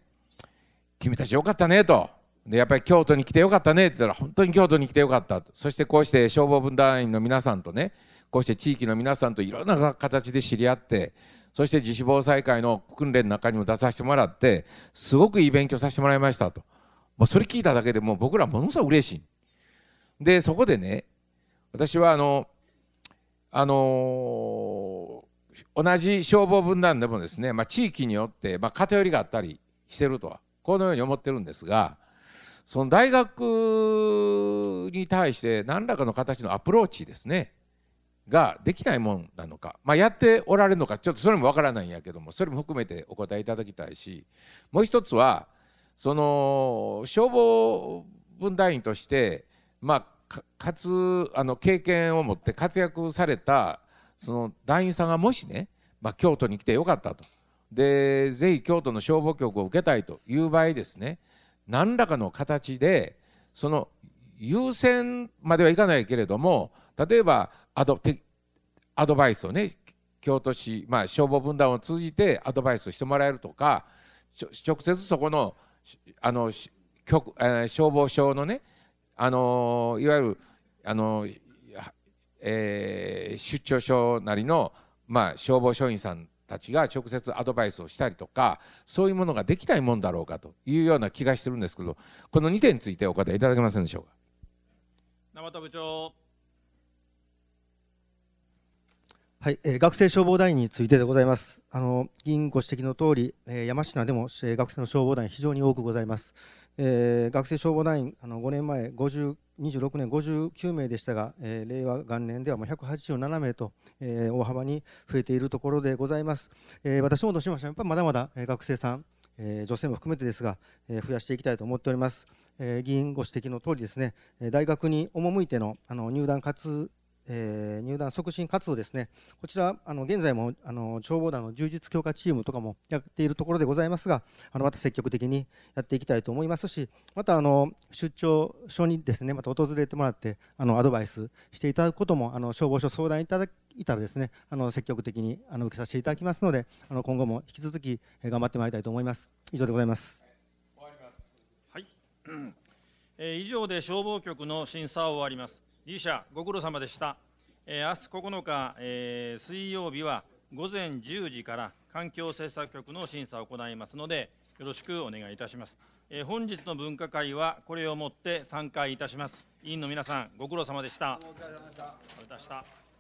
Speaker 9: 君たちよかったねと。で、やっぱり京都に来てよかったねって言ったら、本当に京都に来てよかったと。そしてこうして消防分団員の皆さんとね、こうして地域の皆さんといろんな形で知り合って、そして自主防災会の訓練の中にも出させてもらって、すごくいい勉強させてもらいましたと。もうそれ聞いただけでもう僕らものすごく嬉しい。で、そこでね、私はあの、あのー同じ消防分団でもですね、まあ、地域によって、まあ、偏りがあったりしてるとはこのように思ってるんですがその大学に対して何らかの形のアプローチですねができないもんなのか、まあ、やっておられるのかちょっとそれもわからないんやけどもそれも含めてお答えいただきたいしもう一つはその消防分団員としてまあかつあの経験を持って活躍されたその団員さんがもしね、まあ、京都に来てよかったとでぜひ京都の消防局を受けたいという場合ですね何らかの形でその優先まではいかないけれども例えばアドアドバイスをね京都市、まあ、消防分団を通じてアドバイスをしてもらえるとか直接そこのあの局、えー、消防署のねあのいわゆるあのえー、出張所なりの、まあ、消防署員さんたちが直接アドバイスをしたりとかそういうものができないもんだろうかというような気がしてるんですけどこの2点についてお答えいただけませんでしょうか。
Speaker 1: 生田部長
Speaker 9: はい、えー、学生消防団員に
Speaker 4: ついてでございます。あの議員ご指摘の通り、えー、山科でも、えー、学生の消防団員非常に多くございます。えー、学生消防団員あの5年前59 26年59名でしたが、えー、令和元年ではもう187名と、えー、大幅に増えているところでございます。えー、私もどうしましたやっぱりまだまだ学生さん、え女性も含めてですが、え増やしていきたいと思っております。え議員ご指摘の通りですね、大学に赴いてのあの入団活えー、入団促進活動ですね、こちら、あの現在もあの消防団の充実強化チームとかもやっているところでございますが、あのまた積極的にやっていきたいと思いますし、またあの出張所にですねまた訪れてもらって、あのアドバイスしていただくことも、あの消防署相談いただいたらですねあの積極的にあの受けさせていただきますので、あの今後も引き続き頑張ってまいりたいと思います。以上でございます。
Speaker 1: はい、え以上で消防局の審査を終わります。理社、ご苦労様でした。えー、明日9日、えー、水曜日は午前10時から環境政策局の審査を行いますので、よろしくお願いいたします。えー、本日の分科会はこれをもって散会いたします。委員の皆さん、ご苦労様でした。お疲れ様でした。